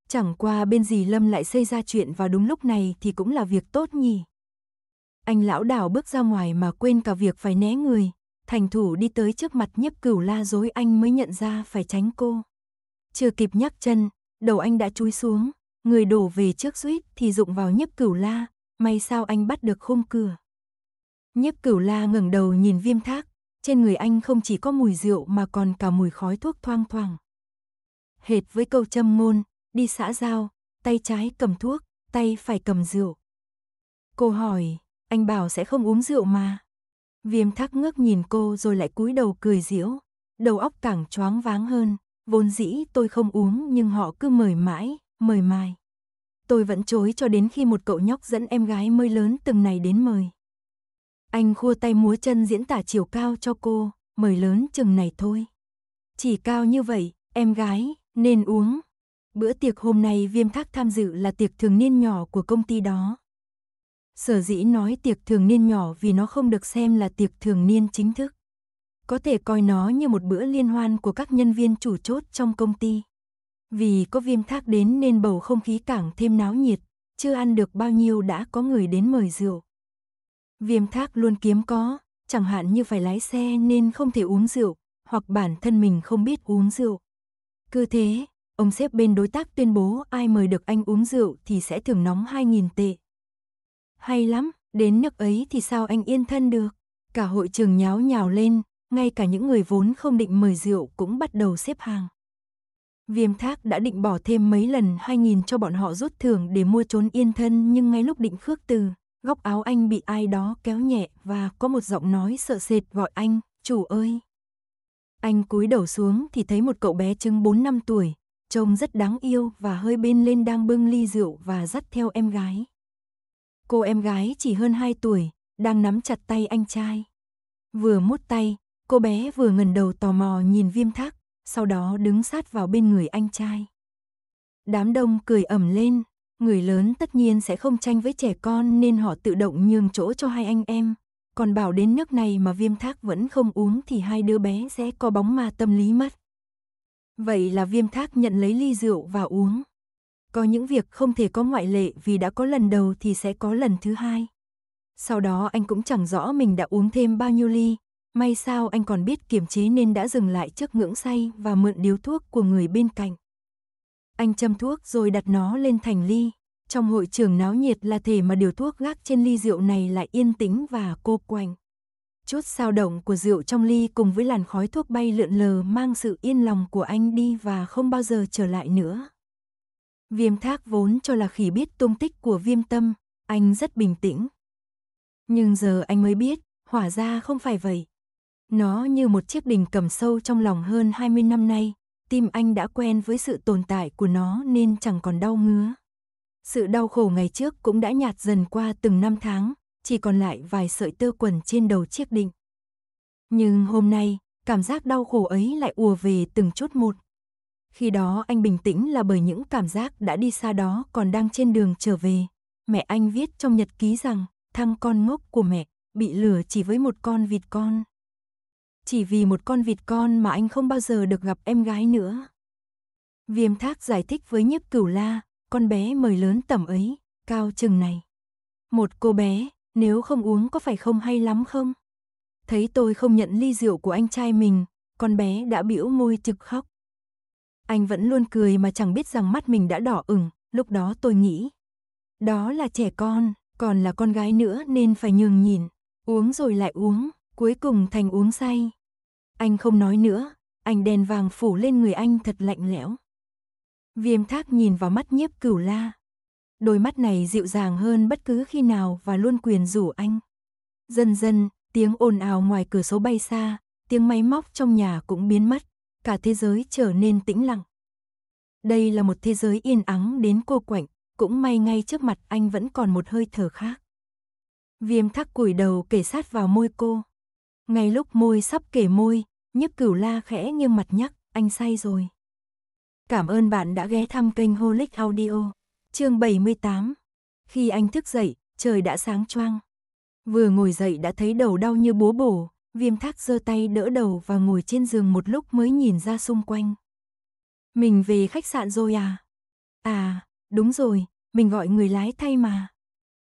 Chẳng qua bên gì Lâm lại xây ra chuyện vào đúng lúc này thì cũng là việc tốt nhỉ. Anh lão đảo bước ra ngoài mà quên cả việc phải né người. Thành thủ đi tới trước mặt nhiếp cửu la dối anh mới nhận ra phải tránh cô. Chưa kịp nhắc chân, đầu anh đã chui xuống. Người đổ về trước suýt thì rụng vào nhiếp cửu la. May sao anh bắt được khung cửa. Nhiếp cửu la ngẩng đầu nhìn viêm thác. Trên người anh không chỉ có mùi rượu mà còn cả mùi khói thuốc thoang thoảng. Hệt với câu châm ngôn, đi xã giao, tay trái cầm thuốc, tay phải cầm rượu. Cô hỏi, anh bảo sẽ không uống rượu mà. Viêm thắc ngước nhìn cô rồi lại cúi đầu cười diễu, đầu óc càng choáng váng hơn, vốn dĩ tôi không uống nhưng họ cứ mời mãi, mời mai. Tôi vẫn chối cho đến khi một cậu nhóc dẫn em gái mới lớn từng này đến mời. Anh khua tay múa chân diễn tả chiều cao cho cô, mời lớn chừng này thôi. Chỉ cao như vậy, em gái, nên uống, Bữa tiệc hôm nay Viêm Thác tham dự là tiệc thường niên nhỏ của công ty đó. Sở dĩ nói tiệc thường niên nhỏ vì nó không được xem là tiệc thường niên chính thức. Có thể coi nó như một bữa liên hoan của các nhân viên chủ chốt trong công ty. Vì có viêm thác đến nên bầu không khí càng thêm náo nhiệt, chưa ăn được bao nhiêu đã có người đến mời rượu. Viêm thác luôn kiếm có, chẳng hạn như phải lái xe nên không thể uống rượu, hoặc bản thân mình không biết uống rượu. Cứ thế, ông xếp bên đối tác tuyên bố ai mời được anh uống rượu thì sẽ thưởng nóng 2.000 tệ. Hay lắm, đến nước ấy thì sao anh yên thân được? Cả hội trường nháo nhào lên, ngay cả những người vốn không định mời rượu cũng bắt đầu xếp hàng. Viêm thác đã định bỏ thêm mấy lần 2.000 cho bọn họ rút thưởng để mua trốn yên thân nhưng ngay lúc định khước từ, góc áo anh bị ai đó kéo nhẹ và có một giọng nói sợ sệt gọi anh, chủ ơi. Anh cúi đầu xuống thì thấy một cậu bé chừng 4 năm tuổi, trông rất đáng yêu và hơi bên lên đang bưng ly rượu và dắt theo em gái. Cô em gái chỉ hơn 2 tuổi, đang nắm chặt tay anh trai. Vừa mút tay, cô bé vừa ngần đầu tò mò nhìn viêm thác, sau đó đứng sát vào bên người anh trai. Đám đông cười ẩm lên, người lớn tất nhiên sẽ không tranh với trẻ con nên họ tự động nhường chỗ cho hai anh em. Còn bảo đến nước này mà viêm thác vẫn không uống thì hai đứa bé sẽ có bóng ma tâm lý mất. Vậy là viêm thác nhận lấy ly rượu và uống. Có những việc không thể có ngoại lệ vì đã có lần đầu thì sẽ có lần thứ hai. Sau đó anh cũng chẳng rõ mình đã uống thêm bao nhiêu ly, may sao anh còn biết kiềm chế nên đã dừng lại trước ngưỡng say và mượn điếu thuốc của người bên cạnh. Anh châm thuốc rồi đặt nó lên thành ly. Trong hội trường náo nhiệt là thể mà điều thuốc gác trên ly rượu này lại yên tĩnh và cô quạnh. Chút sao động của rượu trong ly cùng với làn khói thuốc bay lượn lờ mang sự yên lòng của anh đi và không bao giờ trở lại nữa. Viêm thác vốn cho là khỉ biết tung tích của viêm tâm, anh rất bình tĩnh. Nhưng giờ anh mới biết, hỏa ra không phải vậy. Nó như một chiếc đình cầm sâu trong lòng hơn 20 năm nay, tim anh đã quen với sự tồn tại của nó nên chẳng còn đau ngứa. Sự đau khổ ngày trước cũng đã nhạt dần qua từng năm tháng, chỉ còn lại vài sợi tơ quần trên đầu chiếc đỉnh. Nhưng hôm nay, cảm giác đau khổ ấy lại ùa về từng chút một. Khi đó anh bình tĩnh là bởi những cảm giác đã đi xa đó còn đang trên đường trở về. Mẹ anh viết trong nhật ký rằng, thằng con ngốc của mẹ bị lừa chỉ với một con vịt con. Chỉ vì một con vịt con mà anh không bao giờ được gặp em gái nữa. Viêm thác giải thích với nhiếp cửu la, con bé mời lớn tầm ấy, cao chừng này. Một cô bé, nếu không uống có phải không hay lắm không? Thấy tôi không nhận ly rượu của anh trai mình, con bé đã bĩu môi trực khóc. Anh vẫn luôn cười mà chẳng biết rằng mắt mình đã đỏ ửng, lúc đó tôi nghĩ. Đó là trẻ con, còn là con gái nữa nên phải nhường nhìn, uống rồi lại uống, cuối cùng thành uống say. Anh không nói nữa, anh đèn vàng phủ lên người anh thật lạnh lẽo. Viêm thác nhìn vào mắt nhiếp cửu la, Đôi mắt này dịu dàng hơn bất cứ khi nào và luôn quyền rủ anh. Dần dần, tiếng ồn ào ngoài cửa sổ bay xa, tiếng máy móc trong nhà cũng biến mất, cả thế giới trở nên tĩnh lặng. Đây là một thế giới yên ắng đến cô quạnh, cũng may ngay trước mặt anh vẫn còn một hơi thở khác. Viêm thắc củi đầu kể sát vào môi cô. Ngay lúc môi sắp kể môi, nhức cửu la khẽ nghiêng mặt nhắc, anh say rồi. Cảm ơn bạn đã ghé thăm kênh Holic Audio chương 78. Khi anh thức dậy, trời đã sáng choang. Vừa ngồi dậy đã thấy đầu đau như búa bổ, viêm thác giơ tay đỡ đầu và ngồi trên giường một lúc mới nhìn ra xung quanh. Mình về khách sạn rồi à? À, đúng rồi, mình gọi người lái thay mà.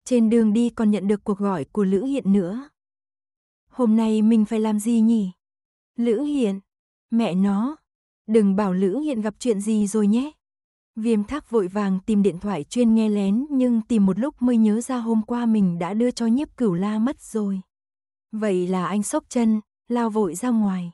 Trên đường đi còn nhận được cuộc gọi của Lữ Hiện nữa. Hôm nay mình phải làm gì nhỉ? Lữ Hiện, mẹ nó, đừng bảo Lữ Hiện gặp chuyện gì rồi nhé. Viêm thác vội vàng tìm điện thoại chuyên nghe lén nhưng tìm một lúc mới nhớ ra hôm qua mình đã đưa cho nhiếp cửu la mất rồi. Vậy là anh sốc chân, lao vội ra ngoài.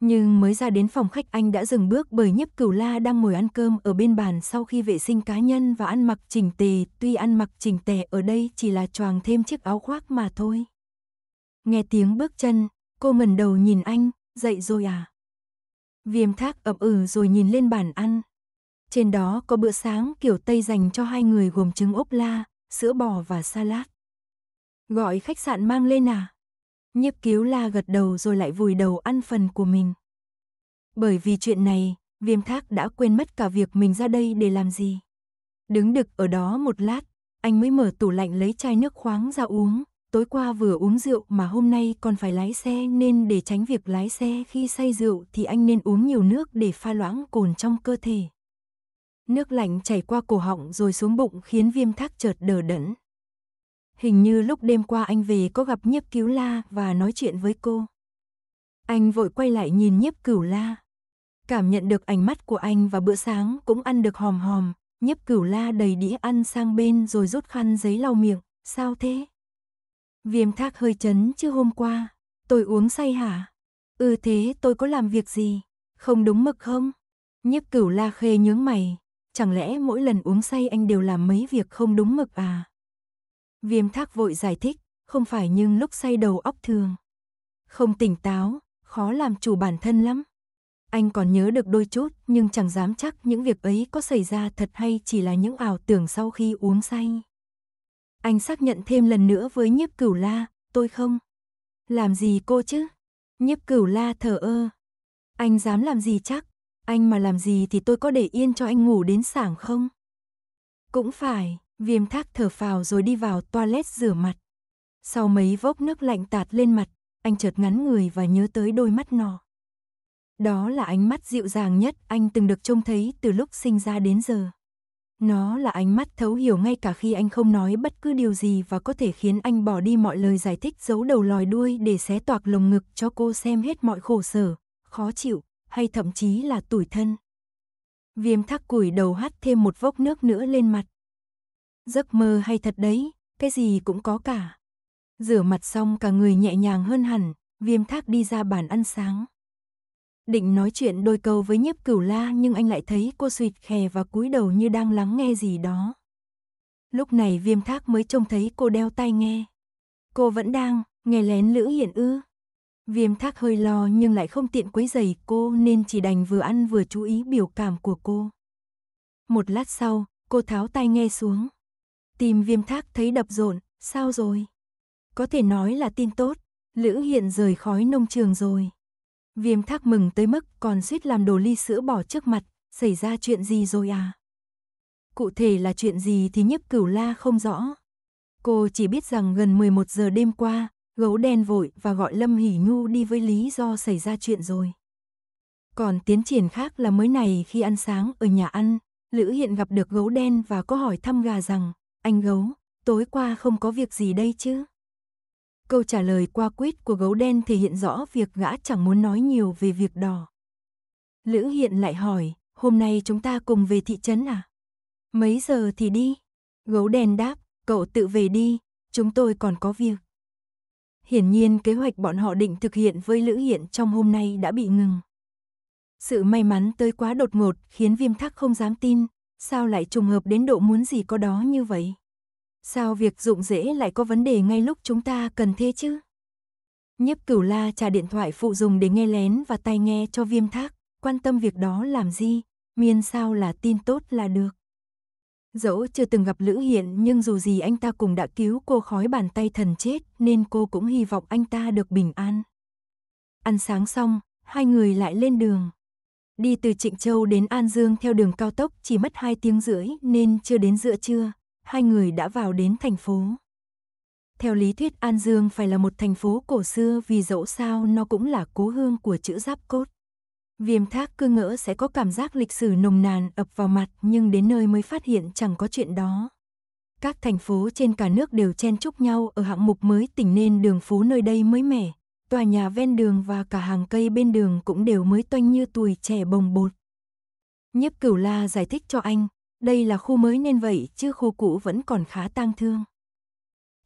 Nhưng mới ra đến phòng khách anh đã dừng bước bởi nhiếp cửu la đang ngồi ăn cơm ở bên bàn sau khi vệ sinh cá nhân và ăn mặc chỉnh tề. Tuy ăn mặc chỉnh tề ở đây chỉ là choàng thêm chiếc áo khoác mà thôi. Nghe tiếng bước chân, cô ngẩng đầu nhìn anh, dậy rồi à? Viêm thác ậm ừ rồi nhìn lên bàn ăn, trên đó có bữa sáng kiểu Tây dành cho hai người gồm trứng ốp la, sữa bò và salad. Gọi khách sạn mang lên à? Nhiếp cứu la gật đầu rồi lại vùi đầu ăn phần của mình. Bởi vì chuyện này, viêm thác đã quên mất cả việc mình ra đây để làm gì. Đứng đực ở đó một lát, anh mới mở tủ lạnh lấy chai nước khoáng ra uống. Tối qua vừa uống rượu mà hôm nay còn phải lái xe nên để tránh việc lái xe khi say rượu thì anh nên uống nhiều nước để pha loãng cồn trong cơ thể nước lạnh chảy qua cổ họng rồi xuống bụng khiến viêm thác chợt đờ đẫn. Hình như lúc đêm qua anh về có gặp nhiếp cứu la và nói chuyện với cô. Anh vội quay lại nhìn nhiếp cửu la. Cảm nhận được ánh mắt của anh và bữa sáng cũng ăn được hòm hòm, nhiếp cửu la đầy đĩa ăn sang bên rồi rút khăn giấy lau miệng, sao thế? Viêm thác hơi chấn chứ hôm qua, tôi uống say hả? Ừ thế tôi có làm việc gì? Không đúng mực không? Nhiếp cửu la khê nhướng mày, chẳng lẽ mỗi lần uống say anh đều làm mấy việc không đúng mực à? Viêm thác vội giải thích, không phải nhưng lúc say đầu óc thường. Không tỉnh táo, khó làm chủ bản thân lắm. Anh còn nhớ được đôi chút nhưng chẳng dám chắc những việc ấy có xảy ra thật hay chỉ là những ảo tưởng sau khi uống say. Anh xác nhận thêm lần nữa với nhiếp cửu la, tôi không. Làm gì cô chứ? Nhiếp cửu la thở ơ. Anh dám làm gì chắc? Anh mà làm gì thì tôi có để yên cho anh ngủ đến sảng không? Cũng phải, viêm thác thở phào rồi đi vào toilet rửa mặt. Sau mấy vốc nước lạnh tạt lên mặt, anh chợt ngắn người và nhớ tới đôi mắt nọ. Đó là ánh mắt dịu dàng nhất anh từng được trông thấy từ lúc sinh ra đến giờ. Nó là ánh mắt thấu hiểu ngay cả khi anh không nói bất cứ điều gì và có thể khiến anh bỏ đi mọi lời giải thích giấu đầu lòi đuôi để xé toạc lồng ngực cho cô xem hết mọi khổ sở, khó chịu, hay thậm chí là tủi thân. Viêm thắc củi đầu hắt thêm một vốc nước nữa lên mặt. Giấc mơ hay thật đấy, cái gì cũng có cả. Rửa mặt xong cả người nhẹ nhàng hơn hẳn, viêm thác đi ra bàn ăn sáng. Định nói chuyện đôi câu với nhiếp cửu la nhưng anh lại thấy cô suyệt khè và cúi đầu như đang lắng nghe gì đó. Lúc này viêm thác mới trông thấy cô đeo tai nghe. Cô vẫn đang, nghe lén lữ hiện ư. Viêm thác hơi lo nhưng lại không tiện quấy giày cô nên chỉ đành vừa ăn vừa chú ý biểu cảm của cô. Một lát sau, cô tháo tai nghe xuống. Tìm viêm thác thấy đập rộn, sao rồi? Có thể nói là tin tốt, Lữ Hiện rời khói nông trường rồi. Viêm thác mừng tới mức còn suýt làm đồ ly sữa bỏ trước mặt, xảy ra chuyện gì rồi à? Cụ thể là chuyện gì thì nhấp cửu la không rõ. Cô chỉ biết rằng gần 11 giờ đêm qua, Gấu đen vội và gọi Lâm Hỷ Nhu đi với lý do xảy ra chuyện rồi. Còn tiến triển khác là mới này khi ăn sáng ở nhà ăn, Lữ Hiện gặp được gấu đen và có hỏi thăm gà rằng, anh gấu, tối qua không có việc gì đây chứ? Câu trả lời qua quýt của gấu đen thể hiện rõ việc gã chẳng muốn nói nhiều về việc đó. Lữ Hiện lại hỏi, hôm nay chúng ta cùng về thị trấn à? Mấy giờ thì đi? Gấu đen đáp, cậu tự về đi, chúng tôi còn có việc. Hiển nhiên kế hoạch bọn họ định thực hiện với Lữ Hiện trong hôm nay đã bị ngừng. Sự may mắn tới quá đột ngột khiến viêm thắc không dám tin, sao lại trùng hợp đến độ muốn gì có đó như vậy? Sao việc dụng dễ lại có vấn đề ngay lúc chúng ta cần thế chứ? Nhếp cửu la trả điện thoại phụ dùng để nghe lén và tai nghe cho viêm thác, quan tâm việc đó làm gì, miên sao là tin tốt là được. Dẫu chưa từng gặp Lữ Hiện nhưng dù gì anh ta cũng đã cứu cô khói bàn tay thần chết nên cô cũng hy vọng anh ta được bình an. Ăn sáng xong, hai người lại lên đường. Đi từ Trịnh Châu đến An Dương theo đường cao tốc chỉ mất 2 tiếng rưỡi nên chưa đến giữa trưa, hai người đã vào đến thành phố. Theo lý thuyết An Dương phải là một thành phố cổ xưa vì dẫu sao nó cũng là cố hương của chữ Giáp Cốt. Viêm thác cứ ngỡ sẽ có cảm giác lịch sử nồng nàn ập vào mặt nhưng đến nơi mới phát hiện chẳng có chuyện đó. Các thành phố trên cả nước đều chen chúc nhau ở hạng mục mới tỉnh nên đường phố nơi đây mới mẻ. Tòa nhà ven đường và cả hàng cây bên đường cũng đều mới toanh như tuổi trẻ bồng bột. Nhiếp cửu la giải thích cho anh, đây là khu mới nên vậy chứ khu cũ vẫn còn khá tang thương.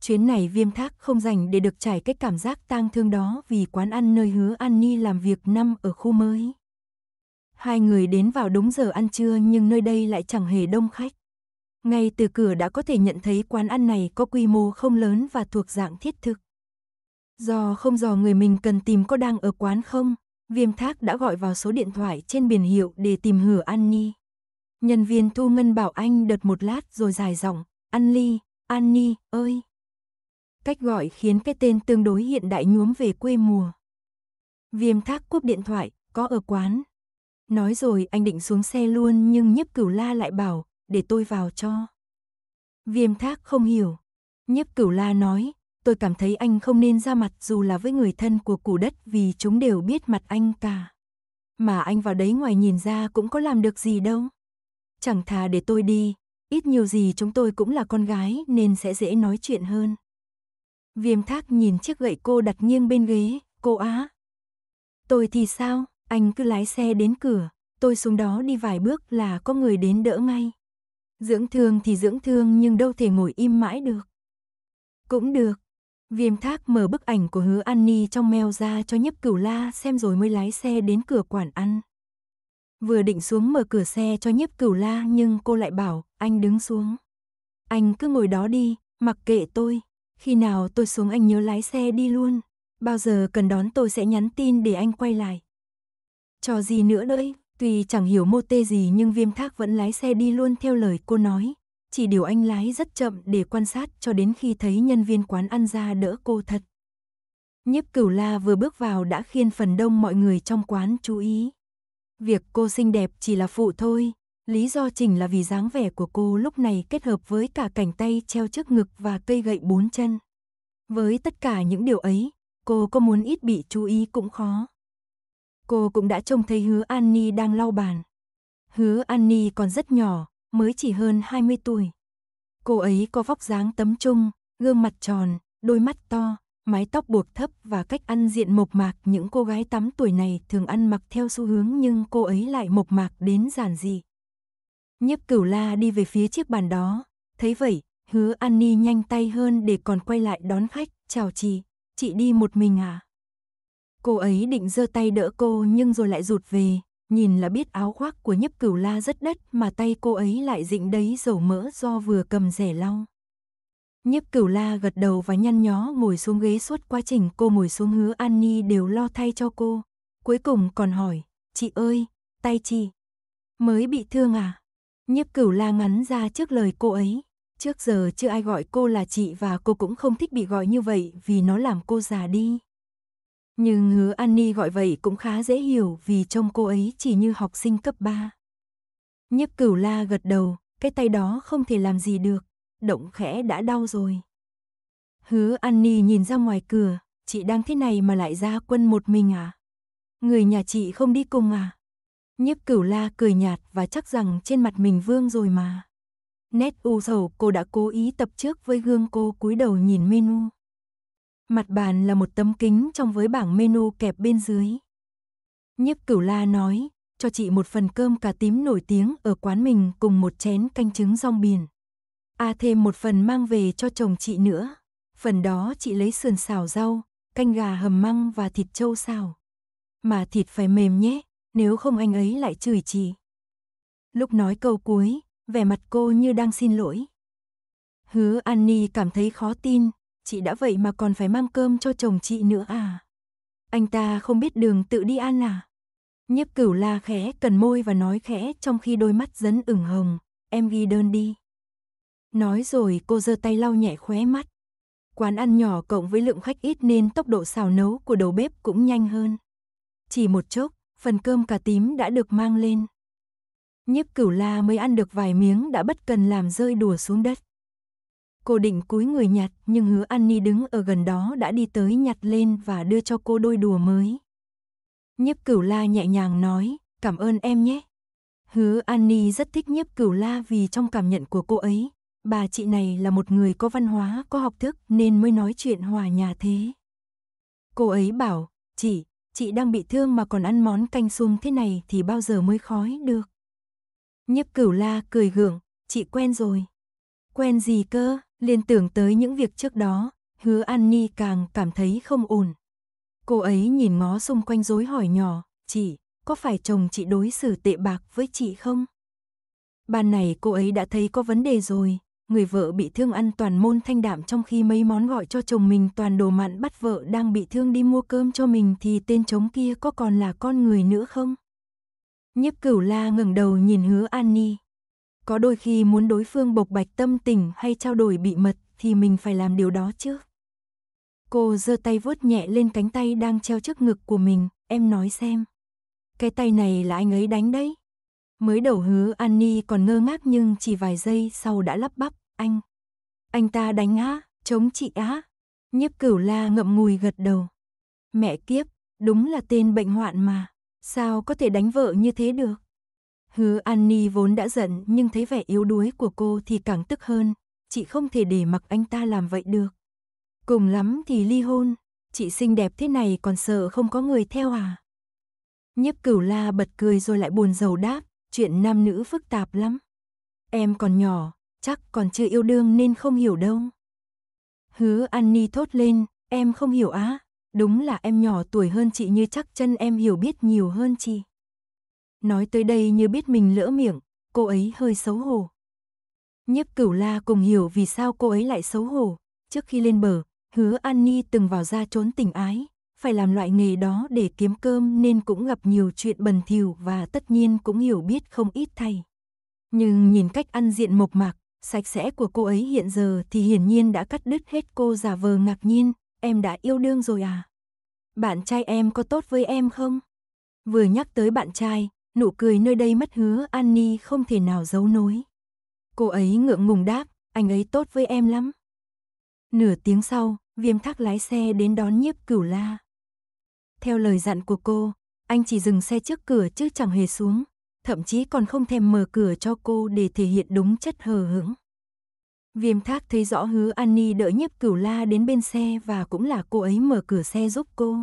Chuyến này viêm thác không dành để được trải cái cảm giác tang thương đó vì quán ăn nơi hứa An Ni làm việc năm ở khu mới. Hai người đến vào đúng giờ ăn trưa nhưng nơi đây lại chẳng hề đông khách. Ngay từ cửa đã có thể nhận thấy quán ăn này có quy mô không lớn và thuộc dạng thiết thực. Do không dò người mình cần tìm có đang ở quán không, Viêm Thác đã gọi vào số điện thoại trên biển hiệu để tìm Hửa Annie. Nhân viên thu ngân bảo anh đợt một lát rồi dài giọng, an "Annie, Annie ơi." Cách gọi khiến cái tên tương đối hiện đại nhuốm về quê mùa. Viêm Thác cúp điện thoại, "Có ở quán." Nói rồi anh định xuống xe luôn nhưng nhiếp cửu la lại bảo, để tôi vào cho. Viêm thác không hiểu. Nhiếp cửu la nói, tôi cảm thấy anh không nên ra mặt dù là với người thân của củ đất vì chúng đều biết mặt anh cả. Mà anh vào đấy ngoài nhìn ra cũng có làm được gì đâu. Chẳng thà để tôi đi, ít nhiều gì chúng tôi cũng là con gái nên sẽ dễ nói chuyện hơn. Viêm thác nhìn chiếc gậy cô đặt nghiêng bên ghế, cô á. Tôi thì sao? Anh cứ lái xe đến cửa, tôi xuống đó đi vài bước là có người đến đỡ ngay. Dưỡng thương thì dưỡng thương nhưng đâu thể ngồi im mãi được. Cũng được. Viêm thác mở bức ảnh của hứa Annie trong mail ra cho nhấp cửu la xem rồi mới lái xe đến cửa quản ăn. Vừa định xuống mở cửa xe cho Nhấp cửu la nhưng cô lại bảo anh đứng xuống. Anh cứ ngồi đó đi, mặc kệ tôi. Khi nào tôi xuống anh nhớ lái xe đi luôn. Bao giờ cần đón tôi sẽ nhắn tin để anh quay lại. Cho gì nữa đây, tuy chẳng hiểu mô tê gì nhưng viêm thác vẫn lái xe đi luôn theo lời cô nói. Chỉ điều anh lái rất chậm để quan sát cho đến khi thấy nhân viên quán ăn ra đỡ cô thật. Nhiếp cửu la vừa bước vào đã khiến phần đông mọi người trong quán chú ý. Việc cô xinh đẹp chỉ là phụ thôi, lý do chỉnh là vì dáng vẻ của cô lúc này kết hợp với cả cảnh tay treo trước ngực và cây gậy bốn chân. Với tất cả những điều ấy, cô có muốn ít bị chú ý cũng khó cô cũng đã trông thấy hứa Annie đang lau bàn. Hứa Annie còn rất nhỏ, mới chỉ hơn 20 tuổi. Cô ấy có vóc dáng tấm trung, gương mặt tròn, đôi mắt to, mái tóc buộc thấp và cách ăn diện mộc mạc. Những cô gái 8 tuổi này thường ăn mặc theo xu hướng nhưng cô ấy lại mộc mạc đến giản dị. Nhiếp cửu la đi về phía chiếc bàn đó, thấy vậy, hứa Annie nhanh tay hơn để còn quay lại đón khách, chào chị, chị đi một mình à? Cô ấy định giơ tay đỡ cô nhưng rồi lại rụt về, nhìn là biết áo khoác của nhấp cửu la rất đất mà tay cô ấy lại dịnh đấy dầu mỡ do vừa cầm rẻ lau. Nhấp cửu la gật đầu và nhăn nhó ngồi xuống ghế suốt quá trình cô ngồi xuống hứa An đều lo thay cho cô. Cuối cùng còn hỏi, chị ơi, tay chị mới bị thương à? Nhấp cửu la ngắn ra trước lời cô ấy. Trước giờ chưa ai gọi cô là chị và cô cũng không thích bị gọi như vậy vì nó làm cô già đi. Nhưng hứa Annie gọi vậy cũng khá dễ hiểu vì trông cô ấy chỉ như học sinh cấp 3. Nhấp cửu la gật đầu, cái tay đó không thể làm gì được, động khẽ đã đau rồi. Hứa Annie nhìn ra ngoài cửa, chị đang thế này mà lại ra quân một mình à? Người nhà chị không đi cùng à? Nhấp cửu la cười nhạt và chắc rằng trên mặt mình vương rồi mà. Nét u sầu cô đã cố ý tập trước với gương cô cúi đầu nhìn menu. Mặt bàn là một tấm kính trong với bảng menu kẹp bên dưới. Nhiếp cửu la nói, cho chị một phần cơm cà tím nổi tiếng ở quán mình cùng một chén canh trứng rong biển. À thêm một phần mang về cho chồng chị nữa. Phần đó chị lấy sườn xào rau, canh gà hầm măng và thịt trâu xào. Mà thịt phải mềm nhé, nếu không anh ấy lại chửi chị. Lúc nói câu cuối, vẻ mặt cô như đang xin lỗi. Hứa Annie cảm thấy khó tin, chị đã vậy mà còn phải mang cơm cho chồng chị nữa à? Anh ta không biết đường tự đi ăn à? Nhiếp cửu la khẽ cần môi và nói khẽ trong khi đôi mắt dấn ửng hồng, em ghi đơn đi. Nói rồi cô giơ tay lau nhẹ khóe mắt. Quán ăn nhỏ cộng với lượng khách ít nên tốc độ xào nấu của đầu bếp cũng nhanh hơn. Chỉ một chốc, phần cơm cà tím đã được mang lên. Nhiếp cửu la mới ăn được vài miếng đã bất cần làm rơi đùa xuống đất. Cô định cúi người nhặt nhưng hứa Annie đứng ở gần đó đã đi tới nhặt lên và đưa cho cô đôi đùa mới. Nhiếp cửu la nhẹ nhàng nói, cảm ơn em nhé. Hứa Annie rất thích nhiếp cửu la vì trong cảm nhận của cô ấy, bà chị này là một người có văn hóa, có học thức nên mới nói chuyện hòa nhà thế. Cô ấy bảo, chị, chị đang bị thương mà còn ăn món canh sum thế này thì bao giờ mới khói được. Nhiếp cửu la cười gượng, chị quen rồi. Quen gì cơ? Liên tưởng tới những việc trước đó, hứa An Ni càng cảm thấy không ổn. Cô ấy nhìn ngó xung quanh dối hỏi nhỏ, chị, có phải chồng chị đối xử tệ bạc với chị không? Ban này cô ấy đã thấy có vấn đề rồi, người vợ bị thương ăn toàn môn thanh đạm trong khi mấy món gọi cho chồng mình toàn đồ mặn bắt vợ đang bị thương đi mua cơm cho mình thì tên chống kia có còn là con người nữa không? Nhiếp cửu la ngẩng đầu nhìn hứa An Ni. Có đôi khi muốn đối phương bộc bạch tâm tình hay trao đổi bị mật thì mình phải làm điều đó chứ. Cô giơ tay vuốt nhẹ lên cánh tay đang treo trước ngực của mình, em nói xem. Cái tay này là anh ấy đánh đấy. Mới đầu hứa Annie còn ngơ ngác nhưng chỉ vài giây sau đã lắp bắp, anh. Anh ta đánh á, chống chị á. Nhiếp cửu la ngậm ngùi gật đầu. Mẹ kiếp, đúng là tên bệnh hoạn mà. Sao có thể đánh vợ như thế được? Hứa Annie vốn đã giận nhưng thấy vẻ yếu đuối của cô thì càng tức hơn, chị không thể để mặc anh ta làm vậy được. Cùng lắm thì ly hôn, chị xinh đẹp thế này còn sợ không có người theo à? Nhiếp cửu la bật cười rồi lại buồn rầu đáp, chuyện nam nữ phức tạp lắm. Em còn nhỏ, chắc còn chưa yêu đương nên không hiểu đâu. Hứa Annie thốt lên, em không hiểu á, đúng là em nhỏ tuổi hơn chị như chắc chân em hiểu biết nhiều hơn chị. Nói tới đây như biết mình lỡ miệng, cô ấy hơi xấu hổ. Nhiếp cửu la cùng hiểu vì sao cô ấy lại xấu hổ. Trước khi lên bờ, hứa An Ni từng vào ra trốn tình ái, phải làm loại nghề đó để kiếm cơm nên cũng gặp nhiều chuyện bần thiểu và tất nhiên cũng hiểu biết không ít thay. Nhưng nhìn cách ăn diện mộc mạc, sạch sẽ của cô ấy hiện giờ thì hiển nhiên đã cắt đứt hết cô giả vờ ngạc nhiên, em đã yêu đương rồi à? Bạn trai em có tốt với em không? Vừa nhắc tới bạn trai, nụ cười nơi đây mất hứa Annie không thể nào giấu nối. Cô ấy ngượng ngùng đáp, anh ấy tốt với em lắm. Nửa tiếng sau, viêm Thác lái xe đến đón nhiếp cửu la. Theo lời dặn của cô, anh chỉ dừng xe trước cửa chứ chẳng hề xuống, thậm chí còn không thèm mở cửa cho cô để thể hiện đúng chất hờ hững. Viêm thác thấy rõ hứa Annie đợi nhiếp cửu la đến bên xe và cũng là cô ấy mở cửa xe giúp cô.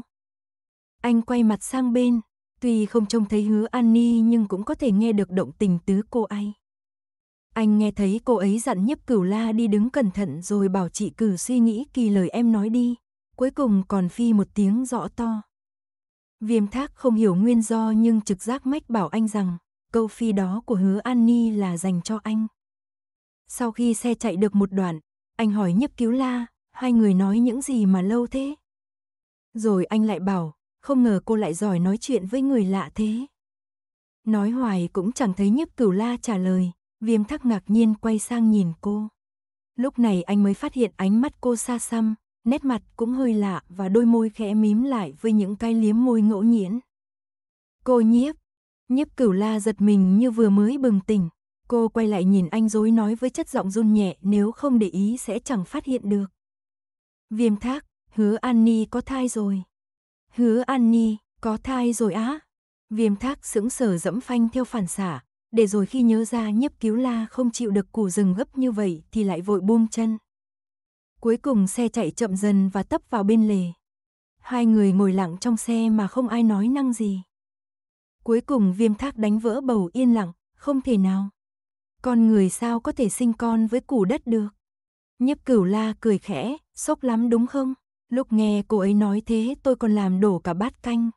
Anh quay mặt sang bên, Tuy không trông thấy hứa An Ni nhưng cũng có thể nghe được động tình tứ cô ấy. Anh nghe thấy cô ấy dặn nhiếp cửu la đi đứng cẩn thận rồi bảo chị cử suy nghĩ kỳ lời em nói đi. Cuối cùng còn phi một tiếng rõ to. Viêm thác không hiểu nguyên do nhưng trực giác mách bảo anh rằng câu phi đó của hứa An Ni là dành cho anh. Sau khi xe chạy được một đoạn, anh hỏi nhiếp cứu la, hai người nói những gì mà lâu thế? Rồi anh lại bảo, không ngờ cô lại giỏi nói chuyện với người lạ thế. Nói hoài cũng chẳng thấy nhiếp cửu la trả lời, viêm thắc ngạc nhiên quay sang nhìn cô. Lúc này anh mới phát hiện ánh mắt cô xa xăm, nét mặt cũng hơi lạ và đôi môi khẽ mím lại với những cái liếm môi ngẫu nhiên. Cô nhiếp, nhiếp cửu la giật mình như vừa mới bừng tỉnh, cô quay lại nhìn anh dối nói với chất giọng run nhẹ nếu không để ý sẽ chẳng phát hiện được. Viêm thác, hứa Annie có thai rồi. Hứa An Nhi, có thai rồi á? Viêm thác sững sờ dẫm phanh theo phản xả, để rồi khi nhớ ra nhiếp cứu la không chịu được củ rừng gấp như vậy thì lại vội buông chân. Cuối cùng xe chạy chậm dần và tấp vào bên lề. Hai người ngồi lặng trong xe mà không ai nói năng gì. Cuối cùng viêm thác đánh vỡ bầu yên lặng, không thể nào. Con người sao có thể sinh con với củ đất được? Nhấp cửu la cười khẽ, sốc lắm đúng không? Lúc nghe cô ấy nói thế tôi còn làm đổ cả bát canh.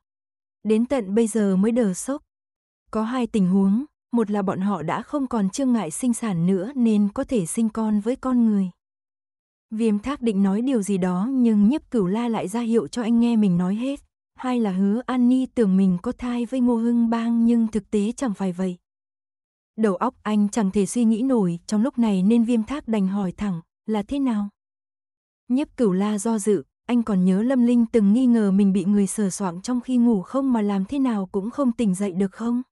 Đến tận bây giờ mới đờ sốc. Có hai tình huống, một là bọn họ đã không còn trương ngại sinh sản nữa nên có thể sinh con với con người. Viêm thác định nói điều gì đó nhưng nhấp cửu la lại ra hiệu cho anh nghe mình nói hết. Hai là hứa An Ni tưởng mình có thai với Ngô Hưng Bang nhưng thực tế chẳng phải vậy. Đầu óc anh chẳng thể suy nghĩ nổi trong lúc này nên viêm thác đành hỏi thẳng là thế nào. nhấp cửu la do dự, anh còn nhớ Lâm Linh từng nghi ngờ mình bị người sờ soạng trong khi ngủ không mà làm thế nào cũng không tỉnh dậy được không?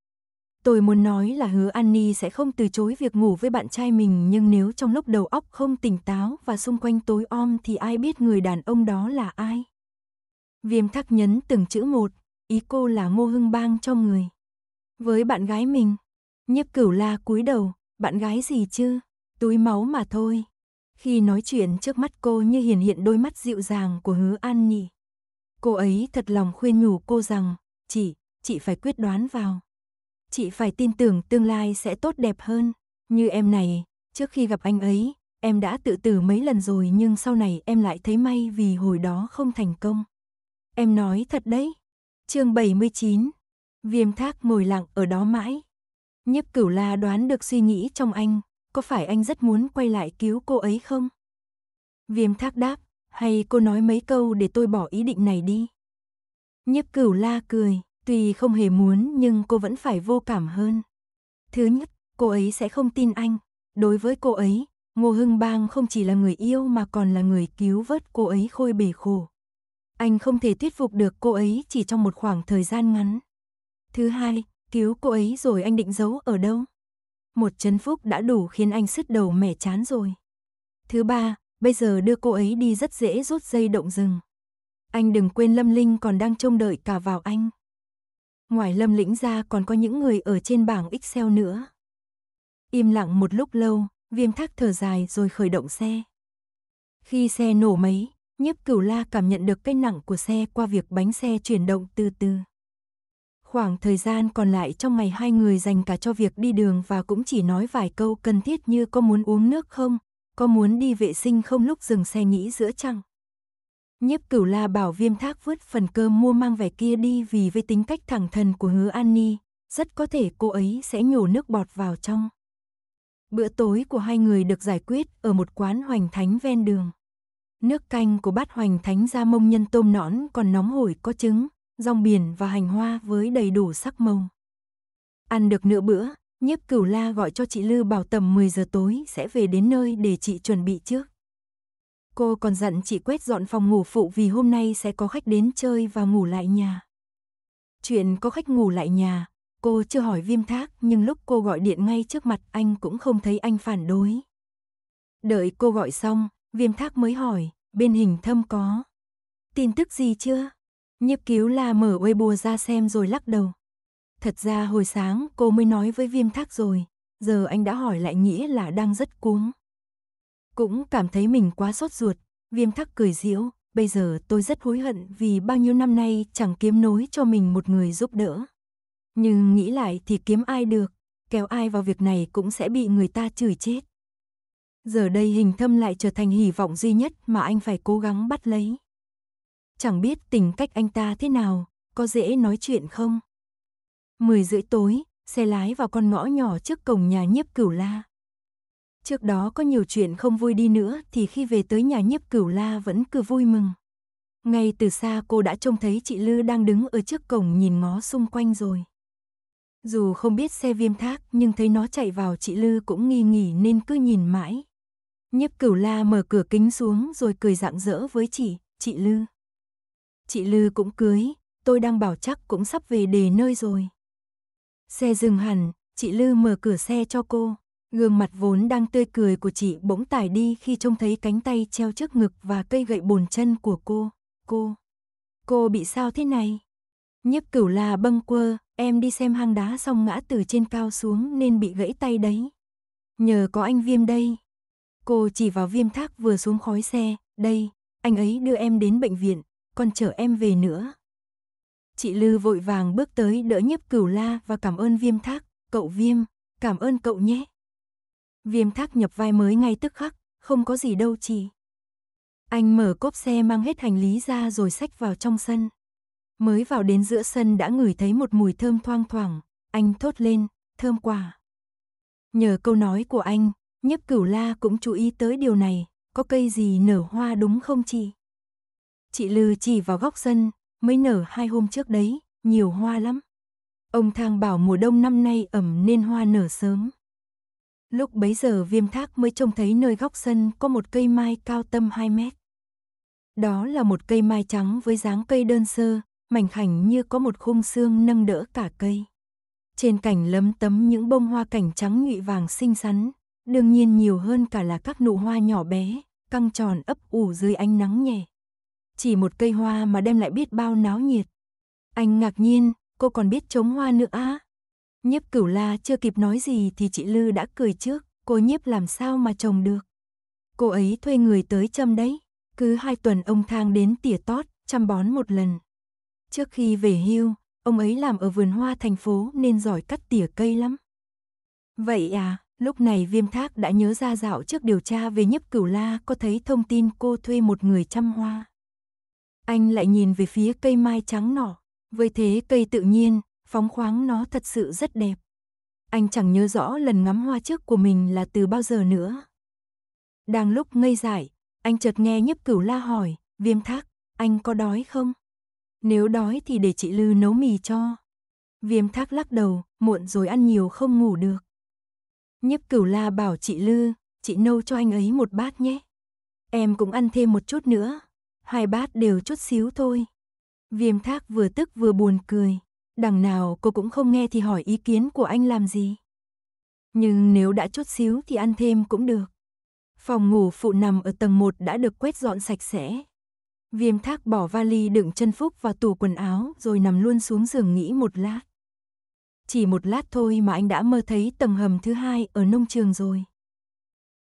Tôi muốn nói là hứa Annie sẽ không từ chối việc ngủ với bạn trai mình nhưng nếu trong lúc đầu óc không tỉnh táo và xung quanh tối om thì ai biết người đàn ông đó là ai? Viêm thắc nhấn từng chữ một, ý cô là ngô hưng bang cho người. Với bạn gái mình, nhiếp cửu la cúi đầu, bạn gái gì chứ? Túi máu mà thôi. Khi nói chuyện trước mắt cô như hiển hiện đôi mắt dịu dàng của hứa An Nhi. Cô ấy thật lòng khuyên nhủ cô rằng, chị, chị phải quyết đoán vào. Chị phải tin tưởng tương lai sẽ tốt đẹp hơn. Như em này, trước khi gặp anh ấy, em đã tự tử mấy lần rồi nhưng sau này em lại thấy may vì hồi đó không thành công. Em nói thật đấy. chương 79, viêm thác ngồi lặng ở đó mãi. Nhiếp cửu la đoán được suy nghĩ trong anh, có phải anh rất muốn quay lại cứu cô ấy không? Viêm thác đáp, hay cô nói mấy câu để tôi bỏ ý định này đi. Nhấp cửu la cười, tuy không hề muốn nhưng cô vẫn phải vô cảm hơn. Thứ nhất, cô ấy sẽ không tin anh. Đối với cô ấy, Ngô Hưng Bang không chỉ là người yêu mà còn là người cứu vớt cô ấy khôi bể khổ. Anh không thể thuyết phục được cô ấy chỉ trong một khoảng thời gian ngắn. Thứ hai, cứu cô ấy rồi anh định giấu ở đâu? một chấn phúc đã đủ khiến anh sứt đầu mẻ chán rồi. Thứ ba, bây giờ đưa cô ấy đi rất dễ rút dây động rừng. Anh đừng quên Lâm Linh còn đang trông đợi cả vào anh. Ngoài Lâm Lĩnh ra còn có những người ở trên bảng Excel nữa. Im lặng một lúc lâu, viêm thác thở dài rồi khởi động xe. Khi xe nổ máy, nhiếp cửu la cảm nhận được cái nặng của xe qua việc bánh xe chuyển động từ từ. Khoảng thời gian còn lại trong ngày hai người dành cả cho việc đi đường và cũng chỉ nói vài câu cần thiết như có muốn uống nước không, có muốn đi vệ sinh không lúc dừng xe nghĩ giữa chăng. Nhếp cửu la bảo viêm thác vứt phần cơm mua mang vẻ kia đi vì với tính cách thẳng thần của hứa An Ni, rất có thể cô ấy sẽ nhổ nước bọt vào trong. Bữa tối của hai người được giải quyết ở một quán hoành thánh ven đường. Nước canh của bát hoành thánh ra mông nhân tôm nõn còn nóng hổi có trứng, rong biển và hành hoa với đầy đủ sắc màu. Ăn được nửa bữa, nhiếp cửu la gọi cho chị Lư bảo tầm 10 giờ tối sẽ về đến nơi để chị chuẩn bị trước. Cô còn dặn chị quét dọn phòng ngủ phụ vì hôm nay sẽ có khách đến chơi và ngủ lại nhà. Chuyện có khách ngủ lại nhà, cô chưa hỏi viêm thác nhưng lúc cô gọi điện ngay trước mặt anh cũng không thấy anh phản đối. Đợi cô gọi xong, viêm thác mới hỏi, bên hình thâm có. Tin tức gì chưa? Nhiếp cứu la mở Weibo ra xem rồi lắc đầu. Thật ra hồi sáng cô mới nói với viêm thác rồi, giờ anh đã hỏi lại nghĩa là đang rất cuống. Cũng cảm thấy mình quá sốt ruột, viêm Thác cười diễu, bây giờ tôi rất hối hận vì bao nhiêu năm nay chẳng kiếm nối cho mình một người giúp đỡ. Nhưng nghĩ lại thì kiếm ai được, kéo ai vào việc này cũng sẽ bị người ta chửi chết. Giờ đây hình thâm lại trở thành hỉ vọng duy nhất mà anh phải cố gắng bắt lấy. Chẳng biết tính cách anh ta thế nào, có dễ nói chuyện không? Mười rưỡi tối, xe lái vào con ngõ nhỏ trước cổng nhà nhiếp cửu la. Trước đó có nhiều chuyện không vui đi nữa thì khi về tới nhà nhiếp cửu la vẫn cứ vui mừng. Ngay từ xa cô đã trông thấy chị Lư đang đứng ở trước cổng nhìn ngó xung quanh rồi. Dù không biết xe viêm thác nhưng thấy nó chạy vào chị Lư cũng nghi nghỉ nên cứ nhìn mãi. Nhiếp cửu la mở cửa kính xuống rồi cười rạng rỡ với chị, chị Lư chị Lư cũng cưới, tôi đang bảo chắc cũng sắp về đề nơi rồi. Xe dừng hẳn, chị Lư mở cửa xe cho cô. Gương mặt vốn đang tươi cười của chị bỗng tải đi khi trông thấy cánh tay treo trước ngực và cây gậy bồn chân của cô. Cô, cô bị sao thế này? Nhiếp cửu là bâng quơ, em đi xem hang đá xong ngã từ trên cao xuống nên bị gãy tay đấy. Nhờ có anh Viêm đây. Cô chỉ vào Viêm Thác vừa xuống khói xe, đây, anh ấy đưa em đến bệnh viện, con chở em về nữa. Chị Lư vội vàng bước tới đỡ nhiếp cửu la và cảm ơn viêm thác, cậu viêm, cảm ơn cậu nhé. Viêm thác nhập vai mới ngay tức khắc, không có gì đâu chị. Anh mở cốp xe mang hết hành lý ra rồi xách vào trong sân. Mới vào đến giữa sân đã ngửi thấy một mùi thơm thoang thoảng, anh thốt lên, thơm quả. Nhờ câu nói của anh, nhiếp cửu la cũng chú ý tới điều này, có cây gì nở hoa đúng không chị? chị Lư chỉ vào góc sân, mới nở hai hôm trước đấy, nhiều hoa lắm. Ông Thang bảo mùa đông năm nay ẩm nên hoa nở sớm. Lúc bấy giờ viêm thác mới trông thấy nơi góc sân có một cây mai cao tâm 2 mét. Đó là một cây mai trắng với dáng cây đơn sơ, mảnh khảnh như có một khung xương nâng đỡ cả cây. Trên cảnh lấm tấm những bông hoa cảnh trắng nhụy vàng xinh xắn, đương nhiên nhiều hơn cả là các nụ hoa nhỏ bé, căng tròn ấp ủ dưới ánh nắng nhẹ chỉ một cây hoa mà đem lại biết bao náo nhiệt. Anh ngạc nhiên, cô còn biết chống hoa nữa á. Nhiếp cửu la chưa kịp nói gì thì chị Lư đã cười trước, cô nhiếp làm sao mà trồng được. Cô ấy thuê người tới châm đấy, cứ hai tuần ông thang đến tỉa tót, chăm bón một lần. Trước khi về hưu, ông ấy làm ở vườn hoa thành phố nên giỏi cắt tỉa cây lắm. Vậy à, lúc này viêm thác đã nhớ ra dạo trước điều tra về nhiếp cửu la có thấy thông tin cô thuê một người chăm hoa. Anh lại nhìn về phía cây mai trắng nỏ, với thế cây tự nhiên, phóng khoáng nó thật sự rất đẹp. Anh chẳng nhớ rõ lần ngắm hoa trước của mình là từ bao giờ nữa. Đang lúc ngây dại, anh chợt nghe Nhấp cửu la hỏi, viêm thác, anh có đói không? Nếu đói thì để chị Lư nấu mì cho. Viêm thác lắc đầu, muộn rồi ăn nhiều không ngủ được. Nhấp cửu la bảo chị Lư, chị nâu cho anh ấy một bát nhé. Em cũng ăn thêm một chút nữa hai bát đều chút xíu thôi. Viêm thác vừa tức vừa buồn cười, đằng nào cô cũng không nghe thì hỏi ý kiến của anh làm gì. Nhưng nếu đã chút xíu thì ăn thêm cũng được. Phòng ngủ phụ nằm ở tầng 1 đã được quét dọn sạch sẽ. Viêm thác bỏ vali đựng chân phúc vào tủ quần áo rồi nằm luôn xuống giường nghỉ một lát. Chỉ một lát thôi mà anh đã mơ thấy tầng hầm thứ hai ở nông trường rồi.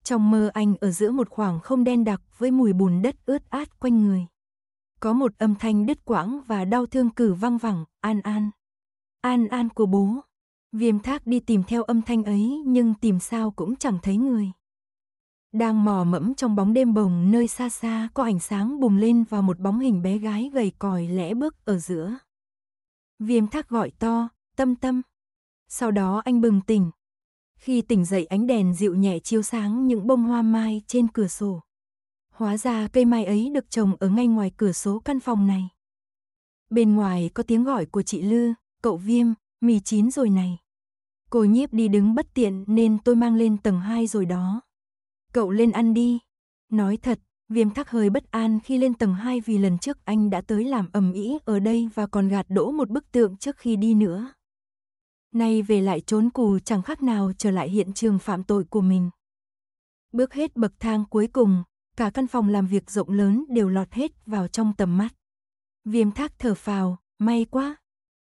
Trong mơ anh ở giữa một khoảng không đen đặc với mùi bùn đất ướt át quanh người. Có một âm thanh đứt quãng và đau thương cử văng vẳng, an an. An an của bố. Viêm thác đi tìm theo âm thanh ấy nhưng tìm sao cũng chẳng thấy người. Đang mò mẫm trong bóng đêm bồng nơi xa xa có ánh sáng bùng lên và một bóng hình bé gái gầy còi lẽ bước ở giữa. Viêm thác gọi to, tâm tâm. Sau đó anh bừng tỉnh, khi tỉnh dậy ánh đèn dịu nhẹ chiếu sáng những bông hoa mai trên cửa sổ. Hóa ra cây mai ấy được trồng ở ngay ngoài cửa sổ căn phòng này. Bên ngoài có tiếng gọi của chị Lư, cậu Viêm, mì chín rồi này. Cô nhiếp đi đứng bất tiện nên tôi mang lên tầng 2 rồi đó. Cậu lên ăn đi. Nói thật, Viêm thắc hơi bất an khi lên tầng 2 vì lần trước anh đã tới làm ầm ĩ ở đây và còn gạt đỗ một bức tượng trước khi đi nữa. Nay về lại trốn cù chẳng khác nào trở lại hiện trường phạm tội của mình. Bước hết bậc thang cuối cùng, cả căn phòng làm việc rộng lớn đều lọt hết vào trong tầm mắt. Viêm thác thở phào, may quá.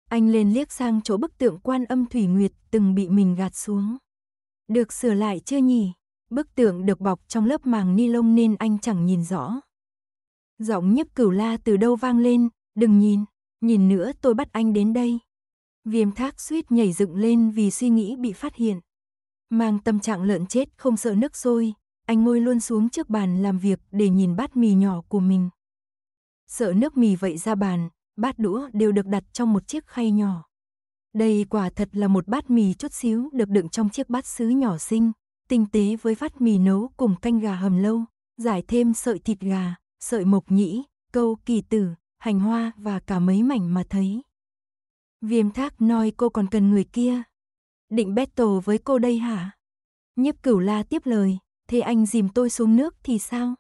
Anh lên liếc sang chỗ bức tượng quan âm Thủy Nguyệt từng bị mình gạt xuống. Được sửa lại chưa nhỉ? Bức tượng được bọc trong lớp màng ni lông nên anh chẳng nhìn rõ. Giọng nhấp cửu la từ đâu vang lên, đừng nhìn, nhìn nữa tôi bắt anh đến đây. Viêm thác suýt nhảy dựng lên vì suy nghĩ bị phát hiện. Mang tâm trạng lợn chết không sợ nước sôi, anh môi luôn xuống trước bàn làm việc để nhìn bát mì nhỏ của mình. Sợ nước mì vậy ra bàn, bát đũa đều được đặt trong một chiếc khay nhỏ. Đây quả thật là một bát mì chút xíu được đựng trong chiếc bát sứ nhỏ xinh, tinh tế với vắt mì nấu cùng canh gà hầm lâu, giải thêm sợi thịt gà, sợi mộc nhĩ, câu kỳ tử, hành hoa và cả mấy mảnh mà thấy. Viêm thác nói cô còn cần người kia. Định battle với cô đây hả? Nhiếp cửu la tiếp lời, thế anh dìm tôi xuống nước thì sao?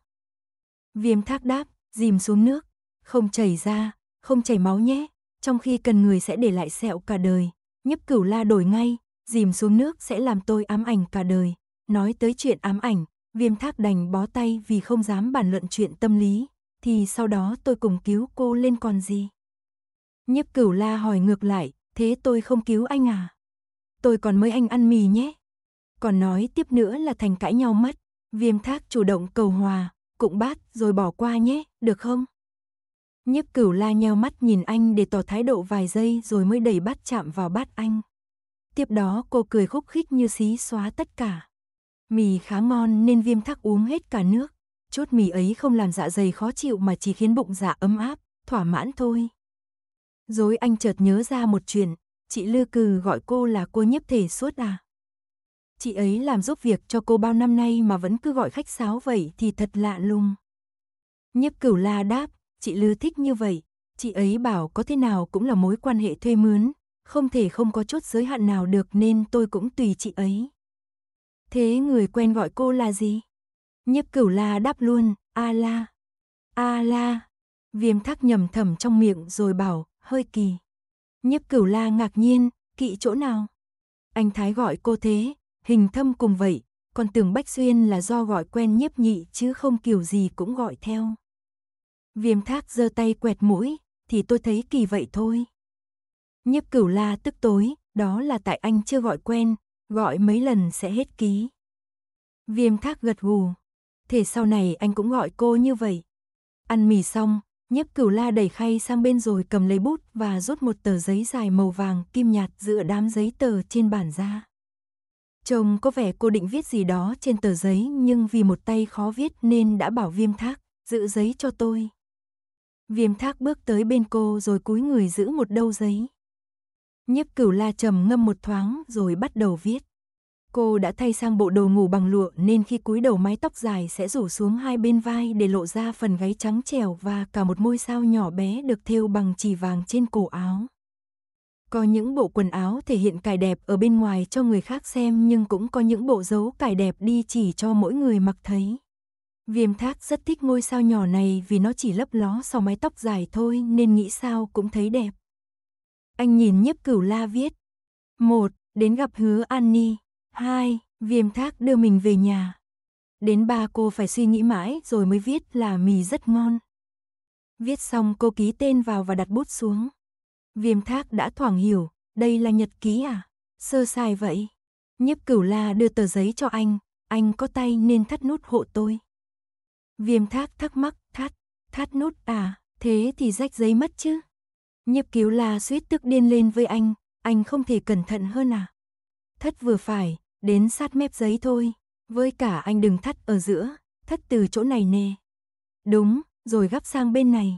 Viêm thác đáp, dìm xuống nước, không chảy ra, không chảy máu nhé, trong khi cần người sẽ để lại sẹo cả đời. Nhiếp cửu la đổi ngay, dìm xuống nước sẽ làm tôi ám ảnh cả đời. Nói tới chuyện ám ảnh, viêm thác đành bó tay vì không dám bàn luận chuyện tâm lý. Thì sau đó tôi cùng cứu cô lên còn gì. Nhiếp cửu la hỏi ngược lại, thế tôi không cứu anh à? Tôi còn mới anh ăn mì nhé. Còn nói tiếp nữa là thành cãi nhau mất. Viêm thác chủ động cầu hòa, cũng bát rồi bỏ qua nhé, được không? Nhiếp cửu la nheo mắt nhìn anh để tỏ thái độ vài giây rồi mới đẩy bát chạm vào bát anh. Tiếp đó cô cười khúc khích như xí xóa tất cả. Mì khá ngon nên viêm thác uống hết cả nước. Chút mì ấy không làm dạ dày khó chịu mà chỉ khiến bụng dạ ấm áp, thỏa mãn thôi rồi anh chợt nhớ ra một chuyện, chị Lư Cừ gọi cô là cô nhiếp thể suốt à. Chị ấy làm giúp việc cho cô bao năm nay mà vẫn cứ gọi khách sáo vậy thì thật lạ lùng. Nhiếp cửu la đáp, chị Lư thích như vậy, chị ấy bảo có thế nào cũng là mối quan hệ thuê mướn, không thể không có chốt giới hạn nào được nên tôi cũng tùy chị ấy. Thế người quen gọi cô là gì? Nhiếp cửu la đáp luôn, a la. A la. Viêm thắc nhầm thầm trong miệng rồi bảo, hơi kỳ. Nhiếp cửu la ngạc nhiên, kỵ chỗ nào? Anh Thái gọi cô thế, hình thâm cùng vậy, còn tưởng Bách Xuyên là do gọi quen nhiếp nhị chứ không kiểu gì cũng gọi theo. Viêm thác giơ tay quẹt mũi, thì tôi thấy kỳ vậy thôi. Nhiếp cửu la tức tối, đó là tại anh chưa gọi quen, gọi mấy lần sẽ hết ký. Viêm thác gật gù, thể sau này anh cũng gọi cô như vậy. Ăn mì xong, Nhếp cửu la đẩy khay sang bên rồi cầm lấy bút và rút một tờ giấy dài màu vàng kim nhạt giữa đám giấy tờ trên bản ra. Chồng có vẻ cô định viết gì đó trên tờ giấy nhưng vì một tay khó viết nên đã bảo viêm thác, giữ giấy cho tôi. Viêm thác bước tới bên cô rồi cúi người giữ một đâu giấy. Nhếp cửu la trầm ngâm một thoáng rồi bắt đầu viết. Cô đã thay sang bộ đồ ngủ bằng lụa nên khi cúi đầu mái tóc dài sẽ rủ xuống hai bên vai để lộ ra phần gáy trắng trẻo và cả một ngôi sao nhỏ bé được thêu bằng chỉ vàng trên cổ áo. Có những bộ quần áo thể hiện cải đẹp ở bên ngoài cho người khác xem nhưng cũng có những bộ dấu cải đẹp đi chỉ cho mỗi người mặc thấy. Viêm thác rất thích ngôi sao nhỏ này vì nó chỉ lấp ló sau mái tóc dài thôi nên nghĩ sao cũng thấy đẹp. Anh nhìn nhiếp cửu la viết. 1. Đến gặp hứa Annie. 2. Viêm thác đưa mình về nhà. Đến ba cô phải suy nghĩ mãi rồi mới viết là mì rất ngon. Viết xong cô ký tên vào và đặt bút xuống. Viêm thác đã thoảng hiểu, đây là nhật ký à? Sơ sai vậy. Nhiếp cửu la đưa tờ giấy cho anh, anh có tay nên thắt nút hộ tôi. Viêm thác thắc mắc, thắt, thắt nút à, thế thì rách giấy mất chứ. Nhiếp cửu la suýt tức điên lên với anh, anh không thể cẩn thận hơn à. Thất vừa phải, Đến sát mép giấy thôi, với cả anh đừng thắt ở giữa, thắt từ chỗ này nè. Đúng, rồi gấp sang bên này.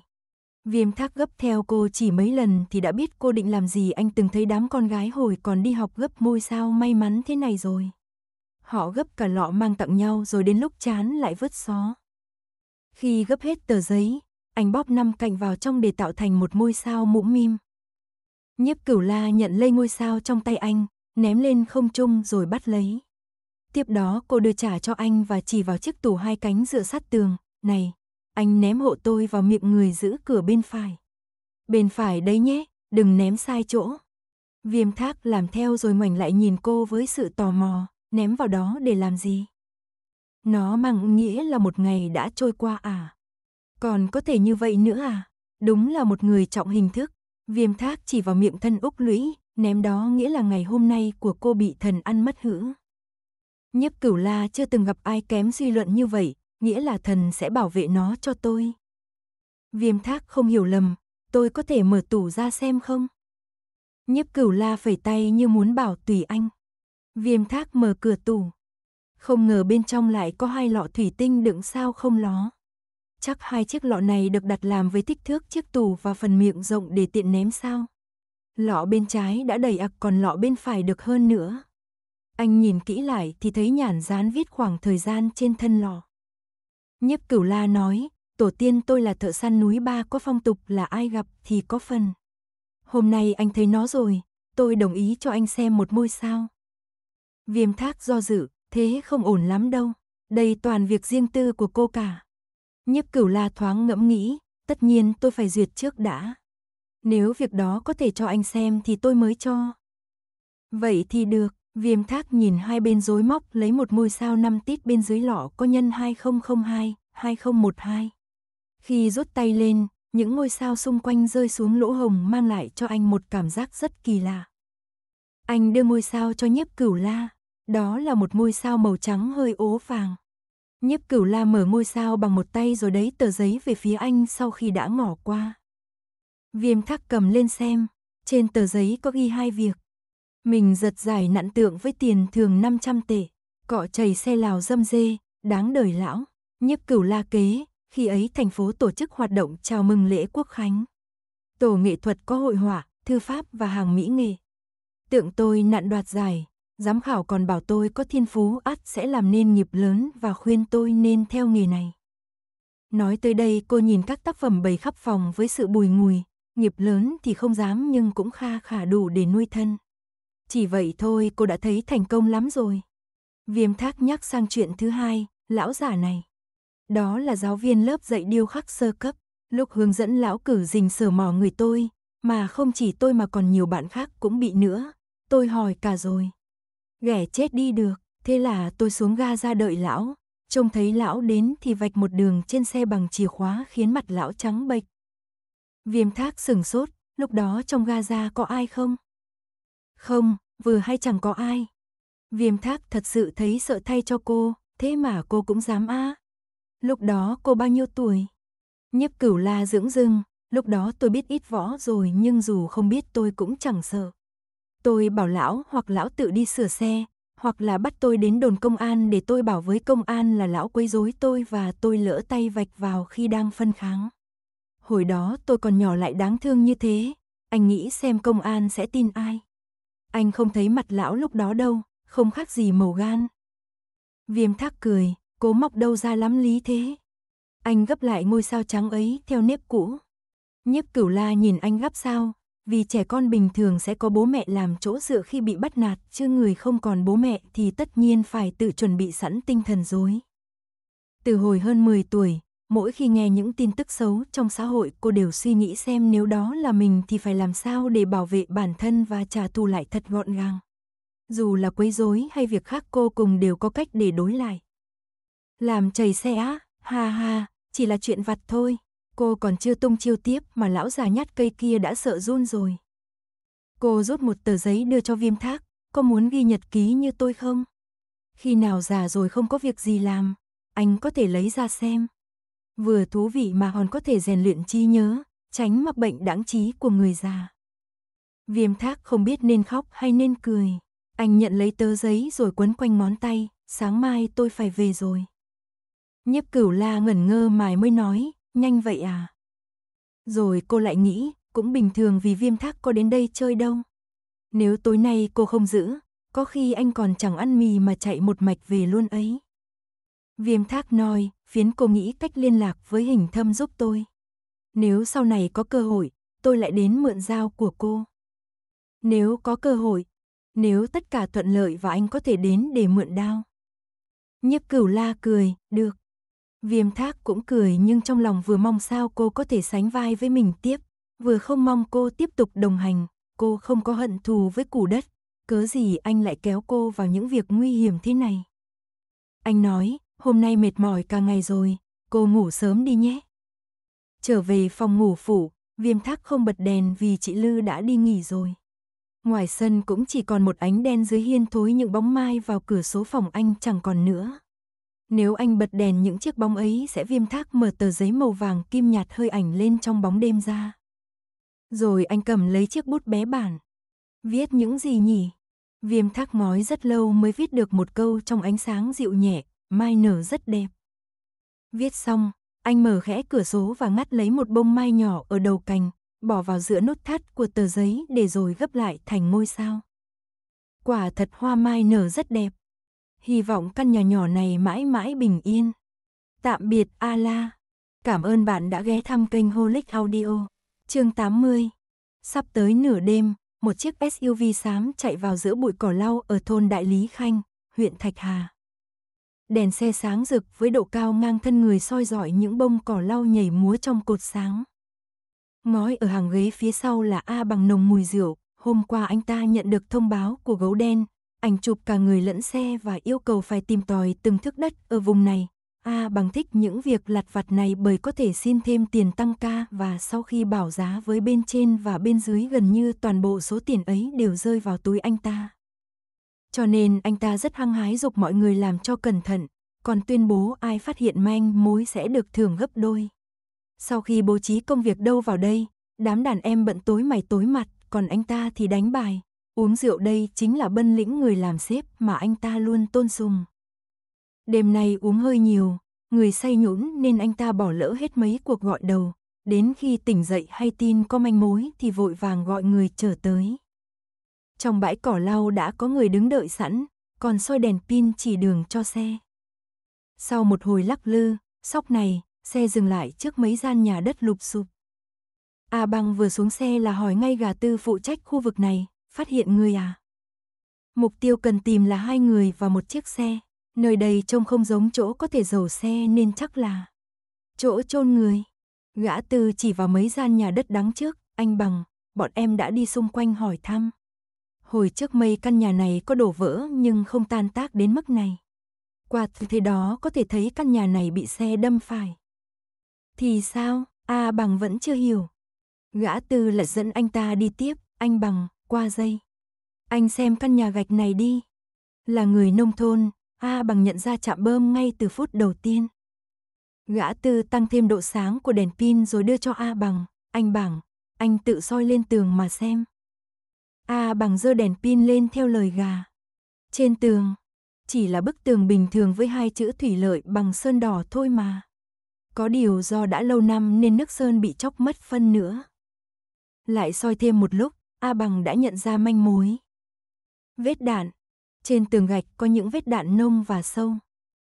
Viêm thác gấp theo cô chỉ mấy lần thì đã biết cô định làm gì anh từng thấy đám con gái hồi còn đi học gấp môi sao may mắn thế này rồi. Họ gấp cả lọ mang tặng nhau rồi đến lúc chán lại vứt xó. Khi gấp hết tờ giấy, anh bóp năm cạnh vào trong để tạo thành một môi sao mũm mim. Nhiếp cửu la nhận lấy ngôi sao trong tay anh, ném lên không trung rồi bắt lấy. Tiếp đó cô đưa trả cho anh và chỉ vào chiếc tủ hai cánh dựa sát tường, này, anh ném hộ tôi vào miệng người giữ cửa bên phải. Bên phải đấy nhé, đừng ném sai chỗ. Viêm thác làm theo rồi ngoảnh lại nhìn cô với sự tò mò, ném vào đó để làm gì? Nó mang nghĩa là một ngày đã trôi qua à? Còn có thể như vậy nữa à? Đúng là một người trọng hình thức. Viêm thác chỉ vào miệng thân Úc Lũy, ném đó nghĩa là ngày hôm nay của cô bị thần ăn mất hữu. Nhiếp cửu la chưa từng gặp ai kém suy luận như vậy, nghĩa là thần sẽ bảo vệ nó cho tôi. Viêm thác không hiểu lầm, tôi có thể mở tủ ra xem không? Nhiếp cửu la phẩy tay như muốn bảo tùy anh. Viêm thác mở cửa tủ. Không ngờ bên trong lại có hai lọ thủy tinh đựng sao không ló. Chắc hai chiếc lọ này được đặt làm với kích thước chiếc tủ và phần miệng rộng để tiện ném sao. Lọ bên trái đã đầy ặc còn lọ bên phải được hơn nữa. Anh nhìn kỹ lại thì thấy nhàn dán viết khoảng thời gian trên thân lọ. Nhiếp cửu la nói, tổ tiên tôi là thợ săn núi ba có phong tục là ai gặp thì có phần. Hôm nay anh thấy nó rồi, tôi đồng ý cho anh xem một ngôi sao. Viêm thác do dự, thế không ổn lắm đâu, đây toàn việc riêng tư của cô cả. Nhiếp cửu la thoáng ngẫm nghĩ, tất nhiên tôi phải duyệt trước đã. Nếu việc đó có thể cho anh xem thì tôi mới cho. Vậy thì được, viêm thác nhìn hai bên rối móc lấy một ngôi sao 5 tít bên dưới lọ có nhân 2002, 2012. Khi rút tay lên, những ngôi sao xung quanh rơi xuống lỗ hồng mang lại cho anh một cảm giác rất kỳ lạ. Anh đưa ngôi sao cho nhiếp cửu la, đó là một ngôi sao màu trắng hơi ố vàng. Nhiếp cửu la mở ngôi sao bằng một tay rồi đấy tờ giấy về phía anh sau khi đã ngỏ qua. Viêm thắc cầm lên xem, trên tờ giấy có ghi hai việc. Mình giật giải nặn tượng với tiền thường 500 tệ, cọ chày xe lào dâm dê, đáng đời lão, nhiếp cửu la kế, khi ấy thành phố tổ chức hoạt động chào mừng lễ quốc khánh. Tổ nghệ thuật có hội họa, thư pháp và hàng mỹ nghệ. Tượng tôi nặn đoạt giải, giám khảo còn bảo tôi có thiên phú ắt sẽ làm nên nghiệp lớn và khuyên tôi nên theo nghề này. Nói tới đây cô nhìn các tác phẩm bày khắp phòng với sự bùi ngùi, nghiệp lớn thì không dám nhưng cũng kha khả đủ để nuôi thân. Chỉ vậy thôi cô đã thấy thành công lắm rồi. Viêm thác nhắc sang chuyện thứ hai, lão giả này. Đó là giáo viên lớp dạy điêu khắc sơ cấp, lúc hướng dẫn lão cử dình sờ mò người tôi, mà không chỉ tôi mà còn nhiều bạn khác cũng bị nữa, tôi hỏi cả rồi. Ghẻ chết đi được, thế là tôi xuống ga ra đợi lão, trông thấy lão đến thì vạch một đường trên xe bằng chìa khóa khiến mặt lão trắng bệch, Viêm thác sừng sốt, lúc đó trong Gaza có ai không? Không, vừa hay chẳng có ai. Viêm thác thật sự thấy sợ thay cho cô, thế mà cô cũng dám á. À. Lúc đó cô bao nhiêu tuổi? Nhiếp cửu la dưỡng dưng, lúc đó tôi biết ít võ rồi nhưng dù không biết tôi cũng chẳng sợ. Tôi bảo lão hoặc lão tự đi sửa xe, hoặc là bắt tôi đến đồn công an để tôi bảo với công an là lão quấy rối tôi và tôi lỡ tay vạch vào khi đang phân kháng. Hồi đó tôi còn nhỏ lại đáng thương như thế, anh nghĩ xem công an sẽ tin ai. Anh không thấy mặt lão lúc đó đâu, không khác gì màu gan. Viêm thác cười, cố móc đâu ra lắm lý thế. Anh gấp lại ngôi sao trắng ấy theo nếp cũ. Nhiếp cửu la nhìn anh gấp sao, vì trẻ con bình thường sẽ có bố mẹ làm chỗ dựa khi bị bắt nạt, chứ người không còn bố mẹ thì tất nhiên phải tự chuẩn bị sẵn tinh thần dối. Từ hồi hơn 10 tuổi, Mỗi khi nghe những tin tức xấu trong xã hội, cô đều suy nghĩ xem nếu đó là mình thì phải làm sao để bảo vệ bản thân và trả thù lại thật gọn gàng. Dù là quấy rối hay việc khác cô cùng đều có cách để đối lại. Làm chảy xe á, ha ha, chỉ là chuyện vặt thôi. Cô còn chưa tung chiêu tiếp mà lão già nhát cây kia đã sợ run rồi. Cô rút một tờ giấy đưa cho viêm thác, có muốn ghi nhật ký như tôi không? Khi nào già rồi không có việc gì làm, anh có thể lấy ra xem vừa thú vị mà còn có thể rèn luyện trí nhớ, tránh mắc bệnh đáng trí của người già. Viêm thác không biết nên khóc hay nên cười. Anh nhận lấy tờ giấy rồi quấn quanh ngón tay, sáng mai tôi phải về rồi. Nhiếp cửu la ngẩn ngơ mài mới nói, nhanh vậy à? Rồi cô lại nghĩ, cũng bình thường vì viêm thác có đến đây chơi đâu. Nếu tối nay cô không giữ, có khi anh còn chẳng ăn mì mà chạy một mạch về luôn ấy. Viêm thác nói, phiến cô nghĩ cách liên lạc với hình thâm giúp tôi. Nếu sau này có cơ hội, tôi lại đến mượn dao của cô. Nếu có cơ hội, nếu tất cả thuận lợi và anh có thể đến để mượn đao. Nhiếp cửu la cười, được. Viêm thác cũng cười nhưng trong lòng vừa mong sao cô có thể sánh vai với mình tiếp, vừa không mong cô tiếp tục đồng hành, cô không có hận thù với củ đất, cớ gì anh lại kéo cô vào những việc nguy hiểm thế này. Anh nói, hôm nay mệt mỏi cả ngày rồi, cô ngủ sớm đi nhé. Trở về phòng ngủ phủ, viêm thác không bật đèn vì chị Lư đã đi nghỉ rồi. Ngoài sân cũng chỉ còn một ánh đen dưới hiên thối những bóng mai vào cửa số phòng anh chẳng còn nữa. Nếu anh bật đèn những chiếc bóng ấy sẽ viêm thác mở tờ giấy màu vàng kim nhạt hơi ảnh lên trong bóng đêm ra. Rồi anh cầm lấy chiếc bút bé bản. Viết những gì nhỉ? Viêm thác mói rất lâu mới viết được một câu trong ánh sáng dịu nhẹ, mai nở rất đẹp. Viết xong, anh mở khẽ cửa sổ và ngắt lấy một bông mai nhỏ ở đầu cành, bỏ vào giữa nút thắt của tờ giấy để rồi gấp lại thành ngôi sao. Quả thật hoa mai nở rất đẹp. Hy vọng căn nhà nhỏ này mãi mãi bình yên. Tạm biệt Ala. Cảm ơn bạn đã ghé thăm kênh Holic Audio. Chương 80. Sắp tới nửa đêm, một chiếc SUV xám chạy vào giữa bụi cỏ lau ở thôn Đại Lý Khanh, huyện Thạch Hà đèn xe sáng rực với độ cao ngang thân người soi dọi những bông cỏ lau nhảy múa trong cột sáng. Ngói ở hàng ghế phía sau là A bằng nồng mùi rượu, hôm qua anh ta nhận được thông báo của gấu đen, ảnh chụp cả người lẫn xe và yêu cầu phải tìm tòi từng thước đất ở vùng này. A bằng thích những việc lặt vặt này bởi có thể xin thêm tiền tăng ca và sau khi bảo giá với bên trên và bên dưới gần như toàn bộ số tiền ấy đều rơi vào túi anh ta. Cho nên anh ta rất hăng hái dục mọi người làm cho cẩn thận, còn tuyên bố ai phát hiện manh mối sẽ được thưởng gấp đôi. Sau khi bố trí công việc đâu vào đây, đám đàn em bận tối mày tối mặt, còn anh ta thì đánh bài. Uống rượu đây chính là bân lĩnh người làm xếp mà anh ta luôn tôn sùng. Đêm nay uống hơi nhiều, người say nhũn nên anh ta bỏ lỡ hết mấy cuộc gọi đầu. Đến khi tỉnh dậy hay tin có manh mối thì vội vàng gọi người trở tới. Trong bãi cỏ lau đã có người đứng đợi sẵn, còn soi đèn pin chỉ đường cho xe. Sau một hồi lắc lư, sóc này, xe dừng lại trước mấy gian nhà đất lụp sụp. A à băng vừa xuống xe là hỏi ngay gà tư phụ trách khu vực này, phát hiện người à? Mục tiêu cần tìm là hai người và một chiếc xe, nơi đây trông không giống chỗ có thể dầu xe nên chắc là chỗ chôn người. Gã tư chỉ vào mấy gian nhà đất đắng trước, anh bằng, bọn em đã đi xung quanh hỏi thăm hồi trước mây căn nhà này có đổ vỡ nhưng không tan tác đến mức này. Qua tư thế đó có thể thấy căn nhà này bị xe đâm phải. Thì sao, A à, bằng vẫn chưa hiểu. Gã tư lại dẫn anh ta đi tiếp, anh bằng, qua dây. Anh xem căn nhà gạch này đi. Là người nông thôn, A à, bằng nhận ra chạm bơm ngay từ phút đầu tiên. Gã tư tăng thêm độ sáng của đèn pin rồi đưa cho A bằng, anh bằng, anh tự soi lên tường mà xem. A bằng dơ đèn pin lên theo lời gà. Trên tường, chỉ là bức tường bình thường với hai chữ thủy lợi bằng sơn đỏ thôi mà. Có điều do đã lâu năm nên nước sơn bị chóc mất phân nữa. Lại soi thêm một lúc, A bằng đã nhận ra manh mối. Vết đạn. Trên tường gạch có những vết đạn nông và sâu.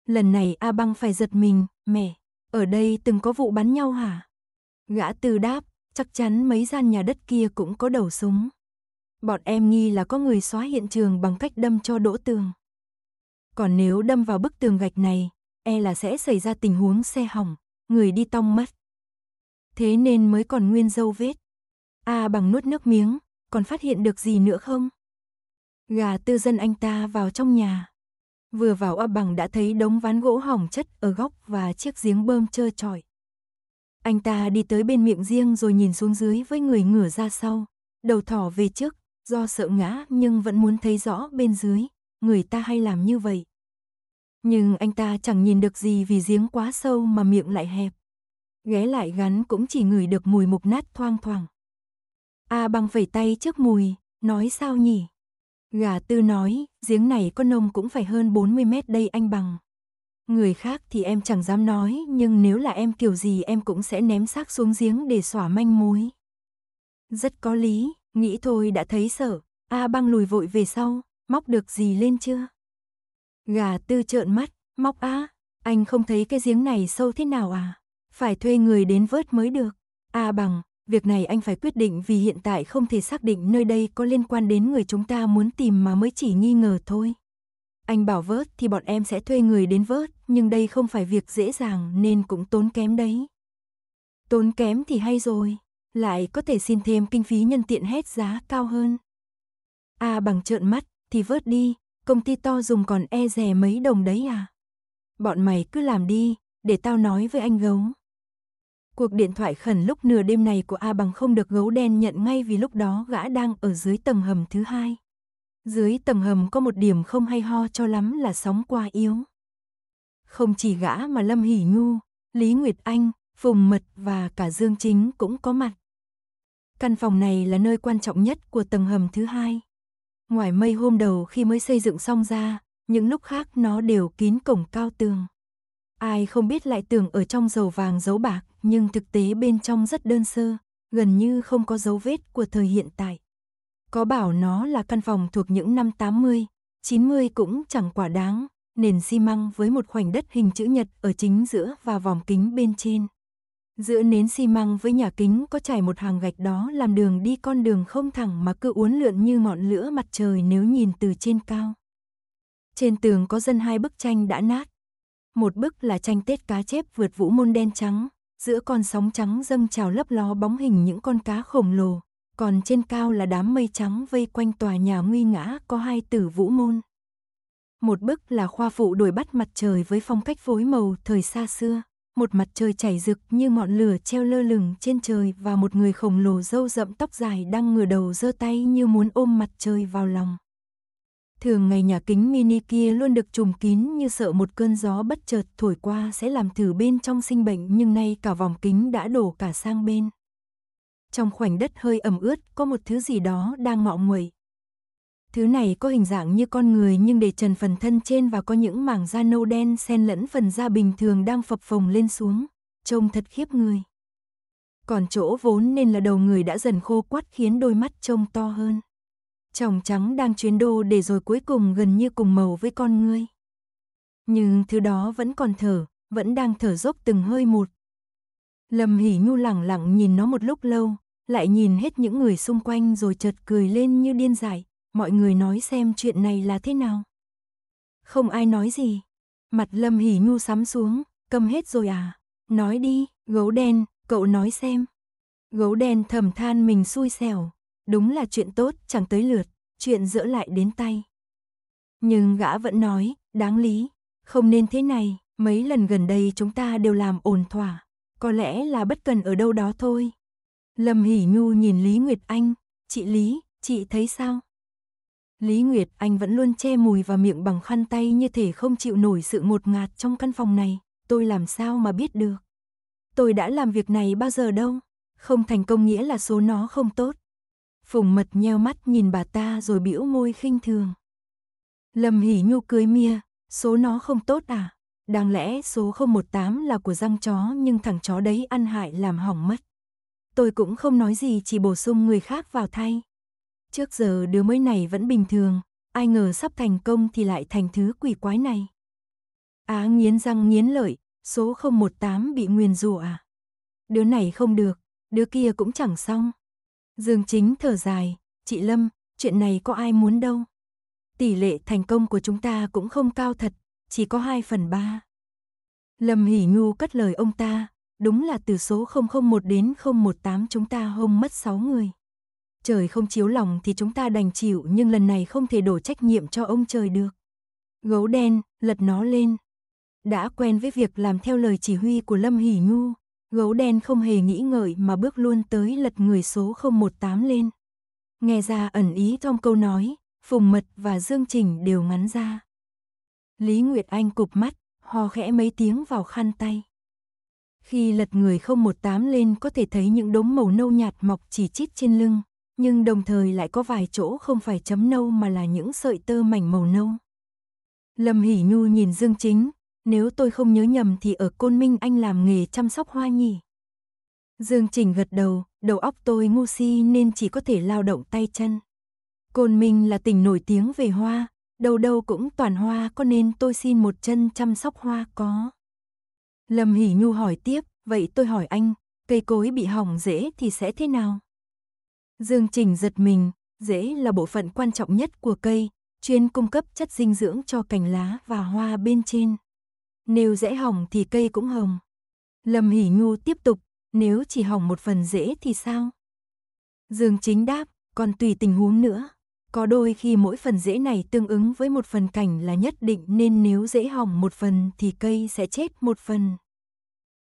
Lần này A băng phải giật mình, mẹ, ở đây từng có vụ bắn nhau hả? Gã từ đáp, chắc chắn mấy gian nhà đất kia cũng có đầu súng. Bọn em nghi là có người xóa hiện trường bằng cách đâm cho đỗ tường. Còn nếu đâm vào bức tường gạch này, e là sẽ xảy ra tình huống xe hỏng, người đi tong mất. Thế nên mới còn nguyên dâu vết. A à, bằng nuốt nước miếng, còn phát hiện được gì nữa không? Gà tư dân anh ta vào trong nhà. Vừa vào A bằng đã thấy đống ván gỗ hỏng chất ở góc và chiếc giếng bơm trơ trọi. Anh ta đi tới bên miệng riêng rồi nhìn xuống dưới với người ngửa ra sau, đầu thỏ về trước do sợ ngã nhưng vẫn muốn thấy rõ bên dưới, người ta hay làm như vậy. Nhưng anh ta chẳng nhìn được gì vì giếng quá sâu mà miệng lại hẹp. Ghé lại gắn cũng chỉ ngửi được mùi mục nát thoang thoảng. A à, bằng vẩy tay trước mùi, nói sao nhỉ? Gà tư nói, giếng này có nông cũng phải hơn 40 mét đây anh bằng. Người khác thì em chẳng dám nói, nhưng nếu là em kiểu gì em cũng sẽ ném xác xuống giếng để xỏa manh mối. Rất có lý, Nghĩ thôi đã thấy sợ, A băng lùi vội về sau, móc được gì lên chưa? Gà tư trợn mắt, móc A, anh không thấy cái giếng này sâu thế nào à? Phải thuê người đến vớt mới được. A bằng, việc này anh phải quyết định vì hiện tại không thể xác định nơi đây có liên quan đến người chúng ta muốn tìm mà mới chỉ nghi ngờ thôi. Anh bảo vớt thì bọn em sẽ thuê người đến vớt, nhưng đây không phải việc dễ dàng nên cũng tốn kém đấy. Tốn kém thì hay rồi, lại có thể xin thêm kinh phí nhân tiện hết giá cao hơn. A à, bằng trợn mắt, thì vớt đi, công ty to dùng còn e rè mấy đồng đấy à? Bọn mày cứ làm đi, để tao nói với anh gấu. Cuộc điện thoại khẩn lúc nửa đêm này của A bằng không được gấu đen nhận ngay vì lúc đó gã đang ở dưới tầng hầm thứ hai. Dưới tầng hầm có một điểm không hay ho cho lắm là sóng quá yếu. Không chỉ gã mà Lâm Hỷ Nhu, Lý Nguyệt Anh, Phùng Mật và cả Dương Chính cũng có mặt. Căn phòng này là nơi quan trọng nhất của tầng hầm thứ hai. Ngoài mây hôm đầu khi mới xây dựng xong ra, những lúc khác nó đều kín cổng cao tường. Ai không biết lại tưởng ở trong dầu vàng dấu bạc, nhưng thực tế bên trong rất đơn sơ, gần như không có dấu vết của thời hiện tại. Có bảo nó là căn phòng thuộc những năm 80, 90 cũng chẳng quả đáng, nền xi măng với một khoảnh đất hình chữ nhật ở chính giữa và vòng kính bên trên. Giữa nến xi măng với nhà kính có trải một hàng gạch đó làm đường đi con đường không thẳng mà cứ uốn lượn như ngọn lửa mặt trời nếu nhìn từ trên cao. Trên tường có dân hai bức tranh đã nát. Một bức là tranh Tết cá chép vượt vũ môn đen trắng, giữa con sóng trắng dâng trào lấp ló bóng hình những con cá khổng lồ, còn trên cao là đám mây trắng vây quanh tòa nhà nguy ngã có hai tử vũ môn. Một bức là khoa phụ đuổi bắt mặt trời với phong cách phối màu thời xa xưa một mặt trời chảy rực như ngọn lửa treo lơ lửng trên trời và một người khổng lồ râu rậm tóc dài đang ngửa đầu giơ tay như muốn ôm mặt trời vào lòng. Thường ngày nhà kính mini kia luôn được trùm kín như sợ một cơn gió bất chợt thổi qua sẽ làm thử bên trong sinh bệnh nhưng nay cả vòng kính đã đổ cả sang bên. Trong khoảnh đất hơi ẩm ướt có một thứ gì đó đang mạo nguậy, Thứ này có hình dạng như con người nhưng để trần phần thân trên và có những mảng da nâu đen xen lẫn phần da bình thường đang phập phồng lên xuống, trông thật khiếp người. Còn chỗ vốn nên là đầu người đã dần khô quắt khiến đôi mắt trông to hơn. Tròng trắng đang chuyến đô để rồi cuối cùng gần như cùng màu với con người Nhưng thứ đó vẫn còn thở, vẫn đang thở dốc từng hơi một. Lâm Hỉ Nhu lẳng lặng nhìn nó một lúc lâu, lại nhìn hết những người xung quanh rồi chợt cười lên như điên dại, mọi người nói xem chuyện này là thế nào. Không ai nói gì. Mặt Lâm Hỉ Nhu sắm xuống, câm hết rồi à? Nói đi, gấu đen, cậu nói xem. Gấu đen thầm than mình xui xẻo, đúng là chuyện tốt chẳng tới lượt, chuyện dỡ lại đến tay. Nhưng gã vẫn nói, đáng lý, không nên thế này, mấy lần gần đây chúng ta đều làm ổn thỏa, có lẽ là bất cần ở đâu đó thôi. Lâm Hỷ Nhu nhìn Lý Nguyệt Anh, chị Lý, chị thấy sao? Lý Nguyệt, anh vẫn luôn che mùi và miệng bằng khăn tay như thể không chịu nổi sự ngột ngạt trong căn phòng này, tôi làm sao mà biết được. Tôi đã làm việc này bao giờ đâu, không thành công nghĩa là số nó không tốt. Phùng mật nheo mắt nhìn bà ta rồi bĩu môi khinh thường. Lâm hỉ nhu cưới mia, số nó không tốt à? Đáng lẽ số 018 là của răng chó nhưng thằng chó đấy ăn hại làm hỏng mất. Tôi cũng không nói gì chỉ bổ sung người khác vào thay. Trước giờ đứa mới này vẫn bình thường, ai ngờ sắp thành công thì lại thành thứ quỷ quái này. Á nghiến răng nghiến lợi, số 018 bị nguyền rủa à? Đứa này không được, đứa kia cũng chẳng xong. Dương Chính thở dài, chị Lâm, chuyện này có ai muốn đâu. Tỷ lệ thành công của chúng ta cũng không cao thật, chỉ có 2 phần 3. Lâm hỉ Nhu cất lời ông ta, đúng là từ số 001 đến 018 chúng ta hôm mất 6 người trời không chiếu lòng thì chúng ta đành chịu nhưng lần này không thể đổ trách nhiệm cho ông trời được. Gấu đen, lật nó lên. Đã quen với việc làm theo lời chỉ huy của Lâm Hỷ Nhu, gấu đen không hề nghĩ ngợi mà bước luôn tới lật người số 018 lên. Nghe ra ẩn ý trong câu nói, Phùng Mật và Dương Trình đều ngắn ra. Lý Nguyệt Anh cụp mắt, ho khẽ mấy tiếng vào khăn tay. Khi lật người 018 lên có thể thấy những đốm màu nâu nhạt mọc chỉ chít trên lưng, nhưng đồng thời lại có vài chỗ không phải chấm nâu mà là những sợi tơ mảnh màu nâu. Lâm Hỷ Nhu nhìn Dương Chính, nếu tôi không nhớ nhầm thì ở Côn Minh anh làm nghề chăm sóc hoa nhỉ. Dương chỉnh gật đầu, đầu óc tôi ngu si nên chỉ có thể lao động tay chân. Côn Minh là tỉnh nổi tiếng về hoa, đâu đâu cũng toàn hoa có nên tôi xin một chân chăm sóc hoa có. Lâm Hỷ Nhu hỏi tiếp, vậy tôi hỏi anh, cây cối bị hỏng dễ thì sẽ thế nào? Dương Trình giật mình, rễ là bộ phận quan trọng nhất của cây, chuyên cung cấp chất dinh dưỡng cho cành lá và hoa bên trên. Nếu rễ hỏng thì cây cũng hỏng. Lâm Hỷ Nhu tiếp tục, nếu chỉ hỏng một phần rễ thì sao? Dương Chính đáp, còn tùy tình huống nữa. Có đôi khi mỗi phần rễ này tương ứng với một phần cành là nhất định nên nếu rễ hỏng một phần thì cây sẽ chết một phần.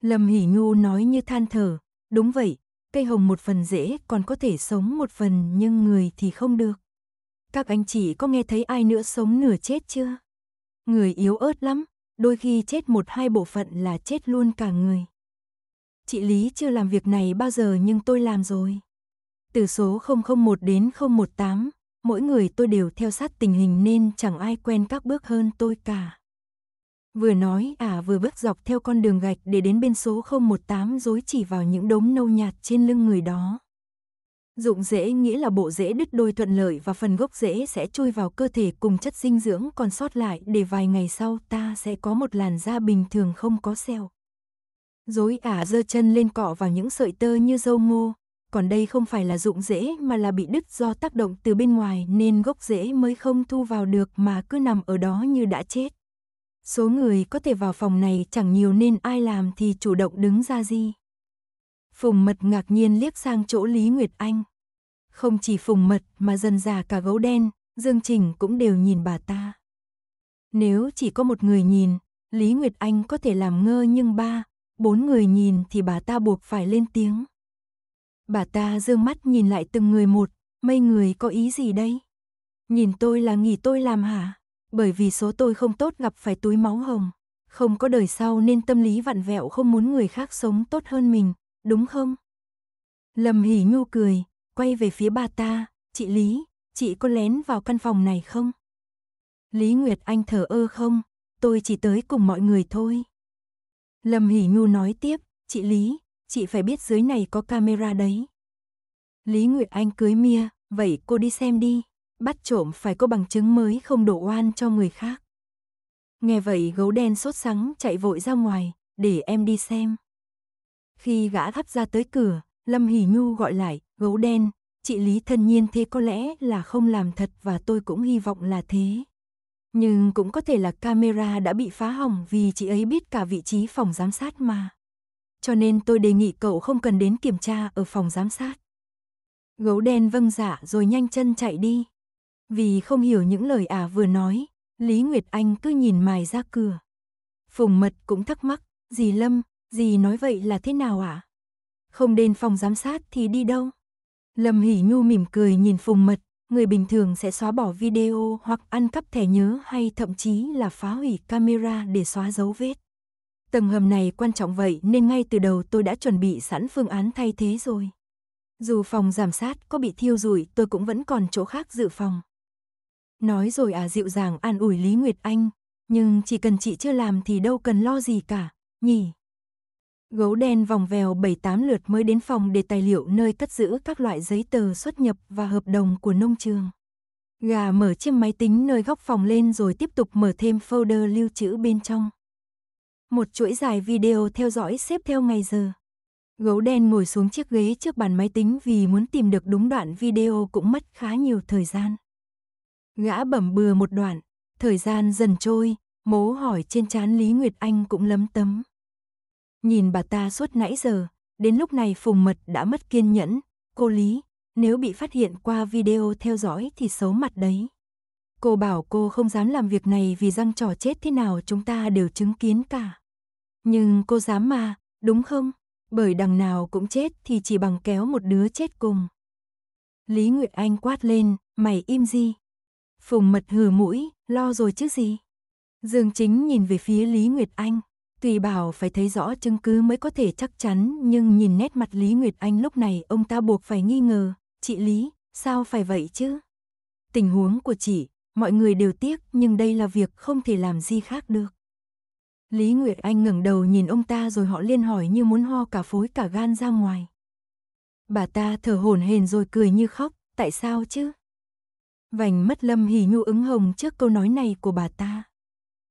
Lâm Hỷ Nhu nói như than thở, đúng vậy, Cây hồng một phần dễ còn có thể sống một phần nhưng người thì không được. Các anh chị có nghe thấy ai nữa sống nửa chết chưa? Người yếu ớt lắm, đôi khi chết một hai bộ phận là chết luôn cả người. Chị Lý chưa làm việc này bao giờ nhưng tôi làm rồi. Từ số 001 đến 018, mỗi người tôi đều theo sát tình hình nên chẳng ai quen các bước hơn tôi cả. Vừa nói ả vừa bước dọc theo con đường gạch để đến bên số 018 dối chỉ vào những đốm nâu nhạt trên lưng người đó. Dụng rễ nghĩa là bộ rễ đứt đôi thuận lợi và phần gốc rễ sẽ chui vào cơ thể cùng chất dinh dưỡng còn sót lại để vài ngày sau ta sẽ có một làn da bình thường không có sẹo. Dối ả giơ chân lên cọ vào những sợi tơ như dâu ngô, còn đây không phải là dụng rễ mà là bị đứt do tác động từ bên ngoài nên gốc rễ mới không thu vào được mà cứ nằm ở đó như đã chết. Số người có thể vào phòng này chẳng nhiều nên ai làm thì chủ động đứng ra gì. Phùng mật ngạc nhiên liếc sang chỗ Lý Nguyệt Anh. Không chỉ phùng mật mà dần già cả gấu đen, Dương Trình cũng đều nhìn bà ta. Nếu chỉ có một người nhìn, Lý Nguyệt Anh có thể làm ngơ nhưng ba, bốn người nhìn thì bà ta buộc phải lên tiếng. Bà ta dương mắt nhìn lại từng người một, mây người có ý gì đây? Nhìn tôi là nghỉ tôi làm hả? Bởi vì số tôi không tốt gặp phải túi máu hồng, không có đời sau nên tâm lý vặn vẹo không muốn người khác sống tốt hơn mình, đúng không? Lâm Hỉ Nhu cười, quay về phía bà ta, chị Lý, chị có lén vào căn phòng này không? Lý Nguyệt Anh thở ơ không, tôi chỉ tới cùng mọi người thôi. Lâm Hỷ Nhu nói tiếp, chị Lý, chị phải biết dưới này có camera đấy. Lý Nguyệt Anh cưới Mia, vậy cô đi xem đi bắt trộm phải có bằng chứng mới không đổ oan cho người khác. Nghe vậy gấu đen sốt sắng chạy vội ra ngoài, để em đi xem. Khi gã thắp ra tới cửa, Lâm Hỷ Nhu gọi lại, gấu đen, chị Lý thân nhiên thế có lẽ là không làm thật và tôi cũng hy vọng là thế. Nhưng cũng có thể là camera đã bị phá hỏng vì chị ấy biết cả vị trí phòng giám sát mà. Cho nên tôi đề nghị cậu không cần đến kiểm tra ở phòng giám sát. Gấu đen vâng dạ rồi nhanh chân chạy đi. Vì không hiểu những lời ả à vừa nói, Lý Nguyệt Anh cứ nhìn mài ra cửa. Phùng Mật cũng thắc mắc, dì Lâm, dì nói vậy là thế nào ạ? À? Không đến phòng giám sát thì đi đâu? Lâm Hỷ Nhu mỉm cười nhìn Phùng Mật, người bình thường sẽ xóa bỏ video hoặc ăn cắp thẻ nhớ hay thậm chí là phá hủy camera để xóa dấu vết. Tầng hầm này quan trọng vậy nên ngay từ đầu tôi đã chuẩn bị sẵn phương án thay thế rồi. Dù phòng giám sát có bị thiêu rụi tôi cũng vẫn còn chỗ khác dự phòng. Nói rồi à dịu dàng an ủi Lý Nguyệt Anh, nhưng chỉ cần chị chưa làm thì đâu cần lo gì cả, nhỉ? Gấu đen vòng vèo 7-8 lượt mới đến phòng để tài liệu nơi cất giữ các loại giấy tờ xuất nhập và hợp đồng của nông trường. Gà mở chiếc máy tính nơi góc phòng lên rồi tiếp tục mở thêm folder lưu trữ bên trong. Một chuỗi dài video theo dõi xếp theo ngày giờ. Gấu đen ngồi xuống chiếc ghế trước bàn máy tính vì muốn tìm được đúng đoạn video cũng mất khá nhiều thời gian. Gã bẩm bừa một đoạn, thời gian dần trôi, mố hỏi trên trán Lý Nguyệt Anh cũng lấm tấm. Nhìn bà ta suốt nãy giờ, đến lúc này Phùng Mật đã mất kiên nhẫn, cô Lý, nếu bị phát hiện qua video theo dõi thì xấu mặt đấy. Cô bảo cô không dám làm việc này vì răng trò chết thế nào chúng ta đều chứng kiến cả. Nhưng cô dám mà, đúng không? Bởi đằng nào cũng chết thì chỉ bằng kéo một đứa chết cùng. Lý Nguyệt Anh quát lên, mày im gì? Phùng mật hừ mũi, lo rồi chứ gì. Dương chính nhìn về phía Lý Nguyệt Anh. Tùy bảo phải thấy rõ chứng cứ mới có thể chắc chắn nhưng nhìn nét mặt Lý Nguyệt Anh lúc này ông ta buộc phải nghi ngờ. Chị Lý, sao phải vậy chứ? Tình huống của chị, mọi người đều tiếc nhưng đây là việc không thể làm gì khác được. Lý Nguyệt Anh ngẩng đầu nhìn ông ta rồi họ liên hỏi như muốn ho cả phối cả gan ra ngoài. Bà ta thở hổn hển rồi cười như khóc, tại sao chứ? Vành mắt Lâm Hỉ Nhu ứng hồng trước câu nói này của bà ta.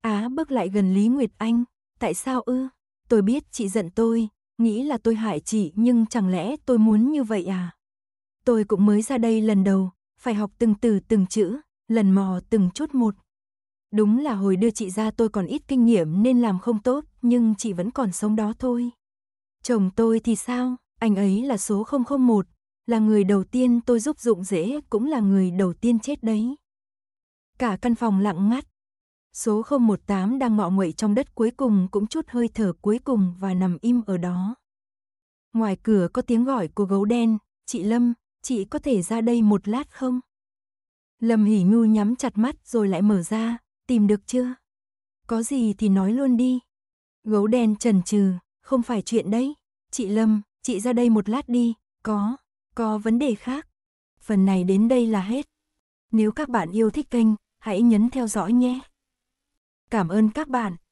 Á bước lại gần Lý Nguyệt Anh, tại sao ư? Tôi biết chị giận tôi, nghĩ là tôi hại chị nhưng chẳng lẽ tôi muốn như vậy à? Tôi cũng mới ra đây lần đầu, phải học từng từ từng chữ, lần mò từng chút một. Đúng là hồi đưa chị ra tôi còn ít kinh nghiệm nên làm không tốt, nhưng chị vẫn còn sống đó thôi. Chồng tôi thì sao? Anh ấy là số 001, là người đầu tiên tôi giúp dụng dễ cũng là người đầu tiên chết đấy. Cả căn phòng lặng ngắt. Số 018 đang ngọ nguậy trong đất cuối cùng cũng chút hơi thở cuối cùng và nằm im ở đó. Ngoài cửa có tiếng gọi của gấu đen, chị Lâm, chị có thể ra đây một lát không? Lâm hỉ nhu nhắm chặt mắt rồi lại mở ra, tìm được chưa? Có gì thì nói luôn đi. Gấu đen trần trừ, không phải chuyện đấy. Chị Lâm, chị ra đây một lát đi, có. Có vấn đề khác? Phần này đến đây là hết. Nếu các bạn yêu thích kênh, hãy nhấn theo dõi nhé. Cảm ơn các bạn.